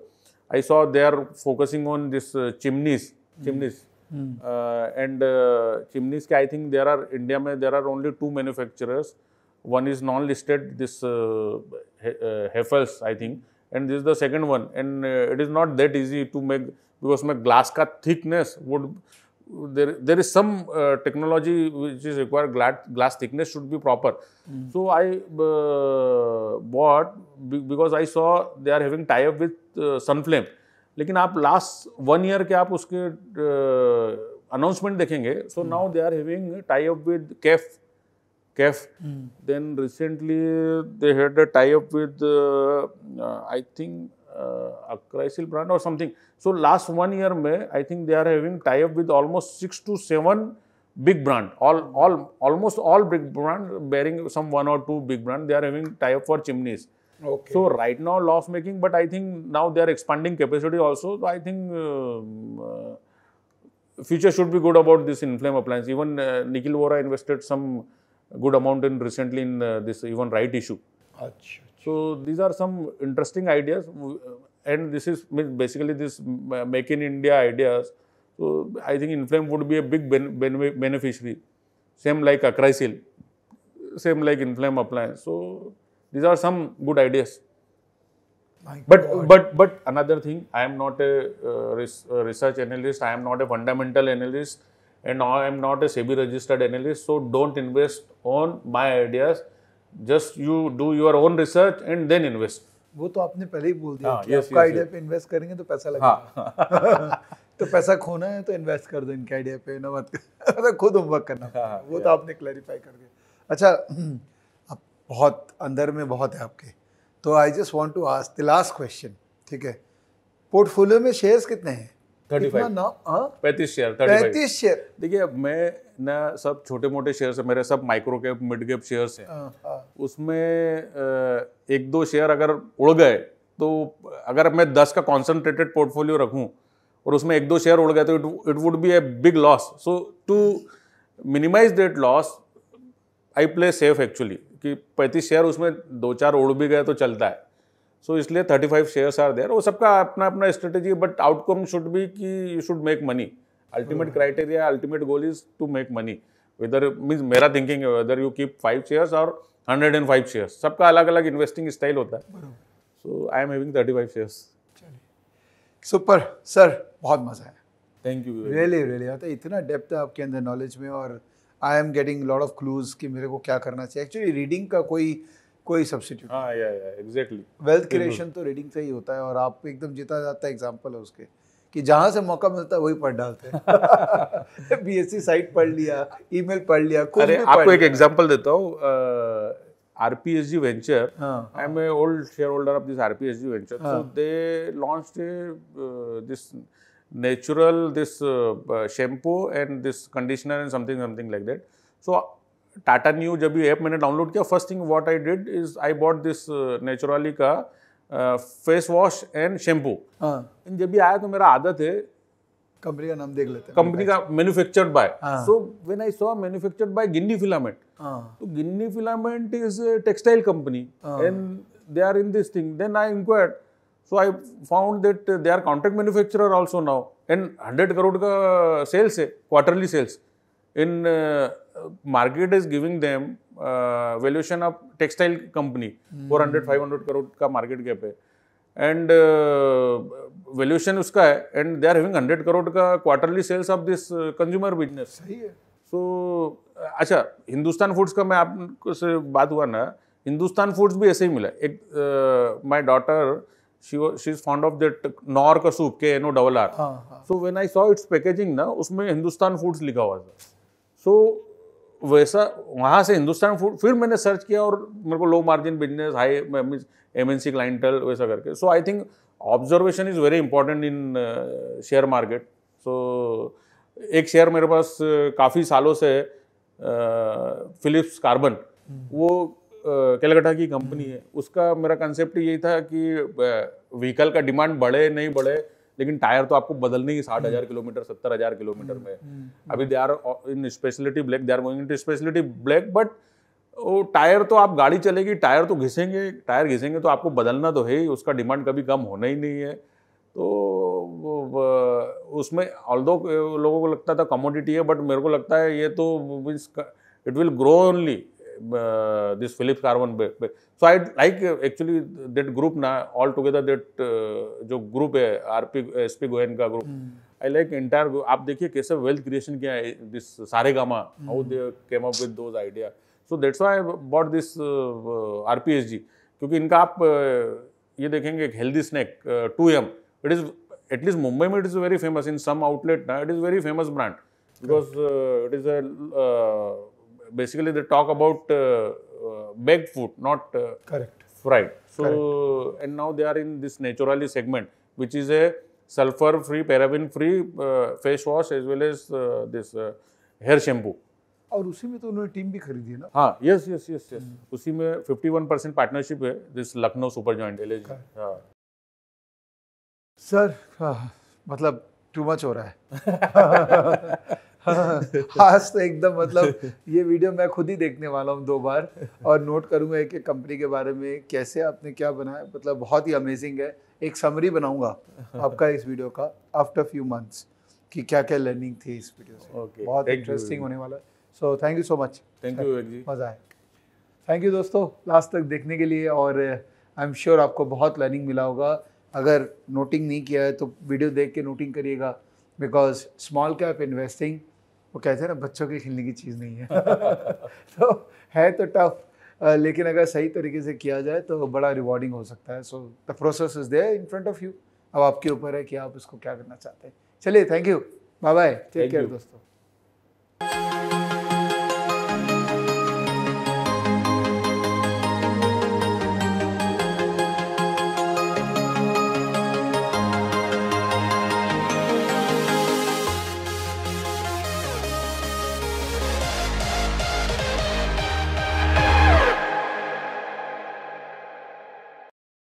I saw they are focusing on this uh, chimneys, mm. chimneys. Mm. and uh, chimneys, I think there are India, there are only two manufacturers. One is non-listed, this uh, Heffels, uh, I think, and this is the second one. And uh, it is not that easy to make because my glass ka thickness would there there is some uh, technology which is required glass, glass thickness should be proper mm. so i uh, bought because i saw they are having tie up with uh, sunflame लेकिन आप लास्ट वन ईयर के आप उसके अनाउंसमेंट uh, देखेंगे so now they are having tie up with CAF CAF. Mm. Then recently they had a tie-up with, uh, uh, I think, uh, Chrysler brand or something. So last one year, May, I think they are having tie-up with almost six to seven big brand. All, all, almost all big brand bearing some one or two big brand. They are having tie-up for chimneys. Okay. So right now loss making, but I think now they are expanding capacity also. So I think uh, uh, future should be good about this inflame appliance. Even uh, Nikhil Vora invested some good amount in recently in uh, this even right issue. So these are some interesting ideas, uh, and this is basically this uh, make in India ideas. So I think Inflame would be a big ben, ben, beneficiary, same like a Acrysil, same like Inflame appliance. So these are some good ideas. My but God. but but another thing, I am not a uh, res, uh, research analyst. I am not a fundamental analyst. and I am not a SEBI registered analyst, so don't invest on my ideas. Just you do your own research and then invest. वो तो आपने पहले ही बोल दिया हाँ, कि आपका आइडिया पे इन्वेस्ट करेंगे तो पैसा हाँ। लगेगा हाँ. तो पैसा खोना है तो इन्वेस्ट कर दो इनके आइडिया पे ना मत खुद होमवर्क करना हाँ, हाँ वो तो आपने क्लैरिफाई कर दिया अच्छा आप बहुत अंदर में बहुत है आपके तो I just want to ask the last question ठीक है पोर्टफोलियो में शेयर्स कितने हैं थर्टी फाइव हाँ? पैंतीस शेयर देखिए अब मैं ना सब छोटे मोटे शेयर्स है मेरे सब micro cap mid cap shares हैं हाँ, हाँ। उसमें एक दो शेयर अगर उड़ गए तो अगर मैं दस का कॉन्सेंट्रेटेड पोर्टफोलियो रखूँ और उसमें एक दो शेयर उड़ गए तो it would be a big loss so to minimize that loss I play safe actually कि पैंतीस शेयर उसमें दो चार उड़ भी गए तो चलता है सो इसलिए thirty five shares are there वो सबका अपना अपना strategy but outcome should be कि you should make money ultimate criteria ultimate goal is to make money whether means मेरा थिंकिंग है whether you keep five shares और हंड्रेड एंड फाइव शेयर्स सबका अलग अलग इन्वेस्टिंग स्टाइल होता है so I am having thirty five shares super sir बहुत मज़ा आया थैंक यू रियली रियली आता इतना डेप्थ है आपके अंदर नॉलेज में और I am getting lot of clues कि मेरे को क्या करना चाहिए एक्चुअली रीडिंग का कोई कोई सब्सिट्यूट हाँ yeah yeah exactly wealth creation तो रीडिंग से ही होता है और आप एकदम जीता जाता है एग्जाम्पल है उसके कि जहाँ से मौका मिलता है वही पढ़ डालते हैं सी साइट पढ़ लिया ईमेल पढ़ लिया कुछ अरे आपको एक एग्जाम्पल देता हूँ R P S G venture I am a old share holder of this R P S G venture so they launch this natural this shampoo and this conditioner and something something like that so Tata Neu जब ये ऐप मैंने डाउनलोड किया first thing what I did is I bought this Naturali का फेस वॉश एंड शैम्पू जब भी आया तो मेरा आदत है कंपनी का नाम देख लेते हैं कंपनी का manufactured by so when I saw manufactured by Ginni Filament हाँ। तो Ginni Filament is textile company and they are in this thing then I inquired so I found that they are contract manufacturer also now and hundred crore का सेल्स है quarterly sales in uh, market is giving them valuation of textile company 400 500 crore का मार्केट कैप है एंड वैल्यूएशन उसका है and they are having 100 crore का quarterly sales of this consumer business सही है सो so, uh, अच्छा हिंदुस्तान फूड्स का मैं आपको से बात हुआ ना हिंदुस्तान फूड्स भी ऐसे ही मिला एक my daughter she is fond of that Knorr का soup K N O double R so when I saw its packaging ना उसमें हिंदुस्तान फूड्स लिखा हुआ था सो वैसा वहाँ से हिंदुस्तान फूड फिर मैंने सर्च किया और मेरे को low margin business high mean M N C clientele वैसा करके so I think observation is very important in share market so एक शेयर मेरे पास uh, काफ़ी सालों से फिलिप्स uh, हम्म। कार्बन वो कैलकटा uh, की कंपनी हम्म। है उसका मेरा कंसेप्ट यही था कि व्हीकल का डिमांड बढ़े नहीं बढ़े लेकिन टायर तो आपको बदलने ही साठ हम्म। हजार किलोमीटर सत्तर हजार किलोमीटर हम्म, में हम्म, अभी they are in speciality black they are going to speciality black but वो टायर तो आप गाड़ी चलेगी टायर तो घिसेंगे टायर घिसेंगे तो आपको बदलना तो है ही उसका डिमांड कभी कम होना ही नहीं है तो उसमें ऑल दो लोगों को लगता था कमोडिटी है बट मेरे को लगता है ये तो means it will grow only this uh, Philip Phillips carbon. So I like uh, actually that group now altogether that uh, जो ग्रुप है RP S P Goenka group I like entire आप देखिए कैसे वेल्थ क्रिएशन किया है this Saregama how they came up with those idea so that's why bought this R P S G क्योंकि इनका आप uh, ये देखेंगे एक healthy snack Too Yumm it is at least Mumbai में it is very famous in some outlet ना it is very famous brand because it is a basically they talk about uh, uh, baked food, not uh, correct fried. So correct. and now they are in this naturally segment, which is a sulfur-free, paraben-free uh, face wash as well as uh, this uh, hair shampoo. और उसी में तो उन्होंने टीम भी खरीदी है ना हाँ यस यस यस यस उसी में 51 परसेंट पार्टनरशिप है दिस लखनऊ सुपर जॉइंट एल सर मतलब टू मच हो रहा है हाँ, आज तो एकदम मतलब ये वीडियो मैं खुद ही देखने वाला हूँ दो बार और नोट एक एक कंपनी के बारे में कैसे आपने क्या बनाया मतलब बहुत ही अमेजिंग है एक समरी बनाऊंगा आपका इस वीडियो का आफ्टर फ्यू मंथ्स कि क्या क्या लर्निंग थी इस वीडियो से okay, बहुत इंटरेस्टिंग होने वाला है so thank you so much thank you मज़ा आया थैंक यू दोस्तों लास्ट तक देखने के लिए और आई एम श्योर आपको बहुत लर्निंग मिला होगा अगर नोटिंग नहीं किया है तो वीडियो देख के नोटिंग करिएगा बिकॉज स्मॉल कैप इन्वेस्टिंग वो कहते हैं ना बच्चों के खेलने की चीज़ नहीं है तो है तो टफ लेकिन अगर सही तरीके से किया जाए तो बड़ा रिवॉर्डिंग हो सकता है so the process is there in front of you अब आपके ऊपर है कि आप इसको क्या करना चाहते हैं चलिए thank you bye bye take care दोस्तों